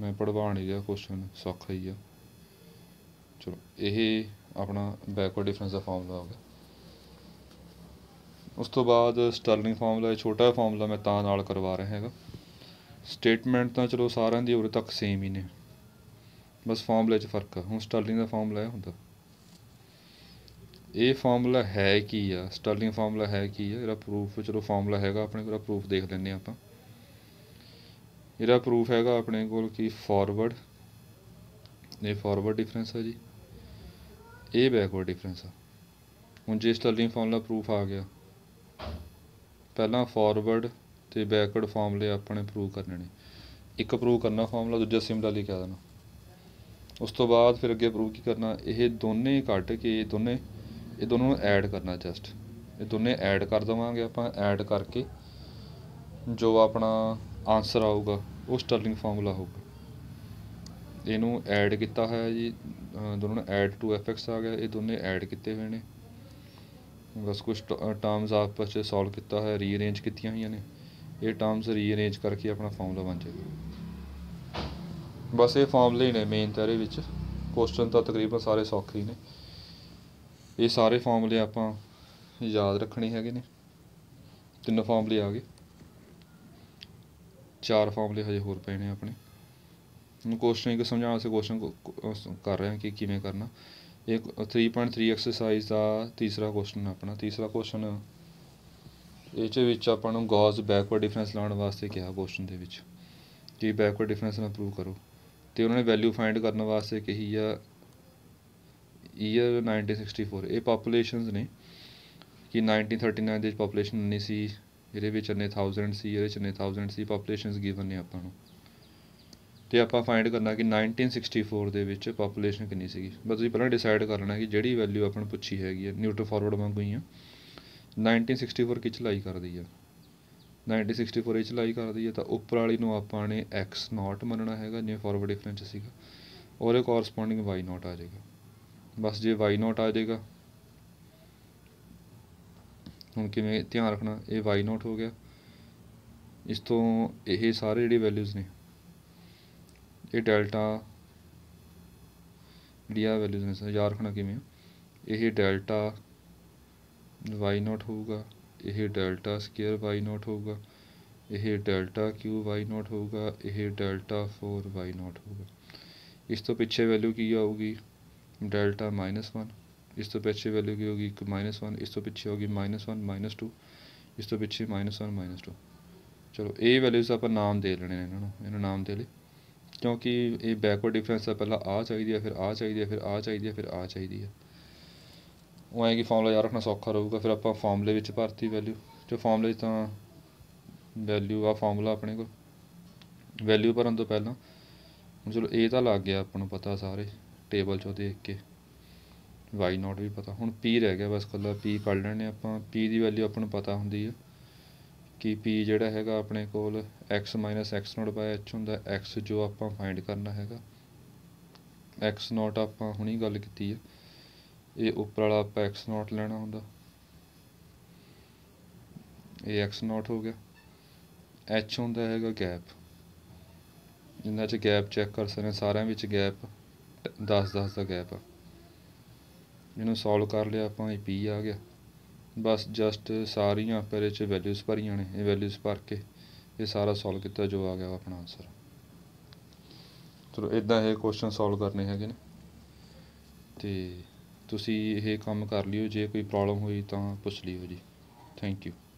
ਮੈਂ ਪੜਵਾਣ ਹੀ ਗਿਆ ਕੁਐਸਚਨ ਸੌਖਾ ਹੀ ਆ ਚਲੋ ਇਹ ਆਪਣਾ ਬੈਕਵਰਡ ਡਿਫਰੈਂਸ ਦਾ ਫਾਰਮੂਲਾ ਹੋ ਗਿਆ ਉਸ ਤੋਂ ਬਾਅਦ ਸਟਰਲਿੰਗ ਫਾਰਮੂਲਾ ਇਹ ਛੋਟਾ ਫਾਰਮੂਲਾ ਮੈਂ ਤਾਂ ਨਾਲ ਕਰਵਾ ਰਿਹਾ ਹੈਗਾ ਸਟੇਟਮੈਂਟ ਤਾਂ ਚਲੋ ਸਾਰਿਆਂ ਦੀ ਉਰੇ ਤੱਕ ਸੇਮ ਹੀ ਨੇ ਬਸ ਫਾਰਮੂਲੇ 'ਚ ਫਰਕ ਆ ਹੁਣ ਸਟਰਲਿੰਗ ਦਾ ਫਾਰਮੂਲਾ ਇਹ ਹੁੰਦਾ ਇਹ ਫਾਰਮੂਲਾ ਹੈ ਕੀ ਆ ਸਟਰਲਿੰਗ ਫਾਰਮੂਲਾ ਹੈ ਕੀ ਆ ਇਹਦਾ ਪ੍ਰੂਫ ਚਲੋ ਫਾਰਮੂਲਾ ਹੈਗਾ ਆਪਣੇ ਕੋਲ ਪ੍ਰੂਫ ਦੇਖ ਲੈਂਦੇ ਆਪਾਂ ਇਹਦਾ ਪ੍ਰੂਫ ਹੈਗਾ ਆਪਣੇ ਕੋਲ ਕੀ ਫਾਰਵਰਡ ਇਹ ਫਾਰਵਰਡ ਡਿਫਰੈਂਸ ਆ ਜੀ ਇਹ ਬੈਕਵਰਡ ਡਿਫਰੈਂਸ ਆ ਹੁਣ ਜੇ ਸਟਰਲਿੰਗ ਫਾਰਮੂਲਾ ਪ੍ਰੂਫ ਆ ਗਿਆ ਪਹਿਲਾਂ ਫਾਰਵਰਡ ਤੇ ਬੈਕਵਰਡ ਫਾਰਮੂਲੇ ਆਪਣੇ ਪ੍ਰੂਵ ਕਰਨੇ ਨੇ ਇੱਕ ਪ੍ਰੂਵ ਕਰਨਾ ਫਾਰਮੂਲਾ ਦੂਜਾ ਸਿਮਿਲਰਲੀ ਕਹਿ ਦੇਣਾ ਉਸ ਤੋਂ ਬਾਅਦ ਫਿਰ ਅੱਗੇ ਪ੍ਰੂਵ ਕੀ ਕਰਨਾ ਇਹ ਦੋਨੇ ਕੱਟ ਕੇ ਦੋਨੇ ਇਹ ਦੋਨੋਂ ਨੂੰ ਐਡ ਕਰਨਾ ਜਸਟ ਇਹ ਦੋਨੇ ਐਡ ਕਰ ਦਵਾਂਗੇ ਆਪਾਂ ਐਡ ਕਰਕੇ ਜੋ ਆਪਣਾ ਆਨਸਰ ਆਊਗਾ ਉਹ ਸਟਰਲਿੰਗ ਫਾਰਮੂਲਾ ਹੋਊਗਾ ਇਹਨੂੰ ਐਡ ਕੀਤਾ ਹੋਇਆ ਜੀ ਦੋਨੋਂ ਨੂੰ ਐਡ ਟੂ ਐਫ ਐਕਸ ਆ ਗਿਆ ਇਹ ਦੋਨੇ ਐਡ ਕੀਤੇ ਹੋਏ ਨੇ ਬਸ ਕੁਝ ਟਰਮਸ ਆਪਸ 'ਚ ਸੋਲਵ ਕੀਤਾ ਹੋਇਆ ਰੀਅਰੇਂਜ ਕੀਤੀਆਂ ਹੋਈਆਂ ਨੇ ਇਹ ਟਰਮਸ ਰੀਅਰੇਂਜ ਕਰਕੇ ਆਪਣਾ ਫਾਰਮੂਲਾ ਬਣ ਜਾਏਗਾ ਬਸ ਇਹ ਫਾਰਮੂਲੇ ਨੇ ਮੇਨ ਤਰੇ ਵਿੱਚ ਕੁਐਸਚਨ ਤਾਂ ਤਕਰੀਬਨ ਸਾਰੇ ਸੌਖੇ ਹੀ ਨੇ ਇਹ ਸਾਰੇ ਫਾਰਮੂਲੇ ਆਪਾਂ ਯਾਦ ਰੱਖਣੇ ਹੈਗੇ ਨੇ ਤਿੰਨ ਫਾਰਮੂਲੇ ਆ ਗਏ ਚਾਰ ਫਾਰਮੂਲੇ ਹਜੇ ਹੋਰ ਪਏ ਨੇ ਆਪਣੇ ਨੂੰ ਕੁਐਸਚਨ ਇੱਕ ਸਮਝਾਉਣ ਵਾਸਤੇ ਕੁਐਸਚਨ ਕਰ ਰਹੇ ਹਾਂ ਕਿ ਕਿਵੇਂ ਕਰਨਾ ਇੱਕ 3.3 ਐਕਸਰਸਾਈਜ਼ ਦਾ ਤੀਸਰਾ ਕੁਐਸਚਨ ਆਪਣਾ ਤੀਸਰਾ ਕੁਐਸਚਨ ਇਹ ਚ ਵਿੱਚ ਆਪਾਂ ਨੂੰ ਗੌਸ ਬੈਕਵਰਡ ਡਿਫਰੈਂਸ ਲਾਉਣ ਵਾਸਤੇ ਕਿਹਾ ਕੁਐਸਚਨ ਦੇ ਵਿੱਚ ਕਿ ਬੈਕਵਰਡ ਡਿਫਰੈਂਸ ਨੂੰ ਪ੍ਰੂਵ ਕਰੋ ਤੇ ਉਹਨਾਂ ਨੇ ਵੈਲਿਊ ਫਾਈਂਡ ਕਰਨ ਵਾਸਤੇ ਕਹੀ ਆ ਈਅਰ 1964 ਇਹ ਪੋਪੂਲੇਸ਼ਨਸ ਨੇ ਕਿ 1939 ਦੇ ਪੋਪੂਲੇਸ਼ਨ ਨਹੀਂ ਸੀ ਇਹਦੇ ਵਿੱਚ ਨੇ 1000 ਸੀ ਇਹਦੇ ਵਿੱਚ ਨੇ 1000 ਸੀ ਪੋਪੂਲੇਸ਼ਨਸ ਗਿਵਨ ਨੇ ਆਪਾਂ ਨੂੰ ਤੇ ਆਪਾਂ ਫਾਈਂਡ ਕਰਨਾ ਕਿ 1964 ਦੇ ਵਿੱਚ ਪਾਪੂਲੇਸ਼ਨ ਕਿੰਨੀ ਸੀਗੀ ਬਸ ਤੁਸੀਂ ਪਹਿਲਾਂ ਡਿਸਾਈਡ ਕਰ ਲੈਣਾ ਕਿ ਜਿਹੜੀ ਵੈਲਿਊ ਆਪਾਂ ਨੂੰ ਪੁੱਛੀ ਹੈਗੀ ਹੈ ਨਿਊਟਰ ਫਾਰਵਰਡ ਵਾਂਗੂ ਹੀ ਆ 1964 ਸਿਕਸਟੀ ਕਿਚ ਲਾਈ ਕਰਦੀ ਆ 1964 ਇਚ ਲਾਈ ਕਰਦੀ ਆ ਤਾਂ ਉੱਪਰ ਵਾਲੀ ਨੂੰ ਆਪਾਂ ਨੇ ਐਕਸ ਨਾਟ ਮੰਨਣਾ ਹੈਗਾ ਜਿਵੇਂ ਫਾਰਵਰਡ ਡਿਫਰੈਂਸ ਸੀਗਾ ਔਰ ਇਹ ਕੋਰਸਪੋਂਡਿੰਗ y ਨਾਟ ਆ ਜਾਏਗਾ ਬਸ ਜੇ y ਨਾਟ ਆ ਜਾਏਗਾ ਹੁਣ ਕਿਵੇਂ ਧਿਆਨ ਰੱਖਣਾ ਇਹ y ਨਾਟ ਹੋ ਗਿਆ ਇਸ ਤੋਂ ਇਹ ਸਾਰੇ ਜਿਹੜੇ ਵੈਲਿਊਜ਼ ਨੇ ਇਹ ਡੈਲਟਾ ਜਿਹੜੀ ਆ ਵੈਲਿਊਜ਼ ਨੇ ਯਾਦ ਰੱਖਣਾ ਕਿਵੇਂ ਇਹ ਡੈਲਟਾ y ਨਾਟ ਹੋਊਗਾ ਇਹ ਡੈਲਟਾ ਸਕੁਅਰ y ਨਾਟ ਹੋਊਗਾ ਇਹ ਡੈਲਟਾ q y ਨਾਟ ਹੋਊਗਾ ਇਹ ਡੈਲਟਾ 4 y ਨਾਟ ਹੋਊਗਾ ਇਸ ਤੋਂ ਪਿੱਛੇ ਵੈਲਿਊ ਕੀ ਆਊਗੀ ਡੈਲਟਾ -1 ਇਸ ਤੋਂ ਪਿੱਛੇ ਵੈਲਿਊ ਕੀ ਹੋਗੀ -1 ਇਸ ਤੋਂ ਪਿੱਛੇ ਹੋਗੀ -1 -2 ਇਸ ਤੋਂ ਪਿੱਛੇ -1 -2 ਚਲੋ ਇਹ ਵੈਲਿਊਸ ਆਪਾਂ ਨਾਮ ਦੇ ਲੈਣੇ ਨੇ ਇਹਨਾਂ ਨੂੰ ਇਹਨਾਂ ਨਾਮ ਦੇ ਲਈ ਕਿਉਂਕਿ ਇਹ ਬੈਕਵਰਡ ਡਿਫਰੈਂਸ ਆ ਪਹਿਲਾਂ ਆ ਚਾਹੀਦੀ ਆ ਫਿਰ ਆ ਚਾਹੀਦੀ ਆ ਫਿਰ ਆ ਚਾਹੀਦੀ ਆ ਫਿਰ ਆ ਚਾਹੀਦੀ ਆ ਉਹ ਐ ਕਿ ਫਾਰਮੂਲਾ ਯਾਦ ਰੱਖਣਾ ਸੌਖਾ ਰਹੂਗਾ ਫਿਰ ਆਪਾਂ ਫਾਰਮੂਲੇ ਵਿੱਚ ਭਰਤੀ ਵੈਲਿਊ ਜੋ ਫਾਰਮੂਲੇ ਤਾਂ ਵੈਲਿਊ ਆ ਫਾਰਮੂਲਾ ਆਪਣੇ ਕੋਲ ਵੈਲਿਊ ਭਰਨ ਤੋਂ ਪਹਿਲਾਂ ਹੁਣ ਚਲੋ ਇਹ ਤਾਂ ਲੱਗ ਗਿਆ ਆਪਾਂ ਨੂੰ ਪਤਾ ਸਾਰੇ ਟੇਬਲ ਚੋਂ ਦੇਖ ਕੇ y ਨਾਟ ਵੀ ਪਤਾ ਹੁਣ p ਰਹਿ ਗਿਆ ਬਸ ਕੱਲਾ p ਕੱਢ ਲੈਣੇ ਆਪਾਂ p ਦੀ ਵੈਲਿਊ ਆਪਾਂ ਨੂੰ ਪਤਾ ਹੁੰਦੀ ਹੈ ਕਿ ਪੀ ਜਿਹੜਾ ਹੈਗਾ ਆਪਣੇ ਕੋਲ x x0 h ਹੁੰਦਾ x ਜੋ ਆਪਾਂ ਫਾਈਂਡ ਕਰਨਾ ਹੈਗਾ x0 ਆਪਾਂ ਹੁਣੀ ਗੱਲ ਕੀਤੀ ਹੈ ਇਹ ਉੱਪਰ ਵਾਲਾ ਆਪਾਂ x0 ਲੈਣਾ ਹੁੰਦਾ ਇਹ x0 ਹੋ ਗਿਆ h ਹੁੰਦਾ ਹੈਗਾ ਗੈਪ ਜਿੰਨਾ ਚ ਗੈਪ ਚੈੱਕ ਕਰ ਸਕਦੇ ਸਾਰਿਆਂ ਵਿੱਚ ਗੈਪ 10 10 ਦਾ ਗੈਪ ਇਹਨੂੰ ਸੋਲਵ ਕਰ ਲਿਆ ਆਪਾਂ ਇਹ ਪੀ ਆ ਗਿਆ ਬਸ ਜਸਟ ਸਾਰੀਆਂ ਪਰੇ 'ਚ ਵੈਲਿਊਸ ਭਰੀਆਂ ਨੇ ਇਹ ਵੈਲਿਊਸ ਭਰ ਕੇ ਇਹ ਸਾਰਾ ਸੋਲਵ ਕੀਤਾ ਜੋ ਆ ਗਿਆ ਆਪਣਾ ਆਨਸਰ ਚਲੋ ਇਦਾਂ ਇਹ ਕੁਐਸਚਨ ਸੋਲਵ ਕਰਨੇ ਹੈਗੇ ਨੇ ਤੇ ਤੁਸੀਂ ਇਹ ਕੰਮ ਕਰ ਲਿਓ ਜੇ ਕੋਈ ਪ੍ਰੋਬਲਮ ਹੋਈ ਤਾਂ ਪੁੱਛ ਲਿਓ ਜੀ ਥੈਂਕ ਯੂ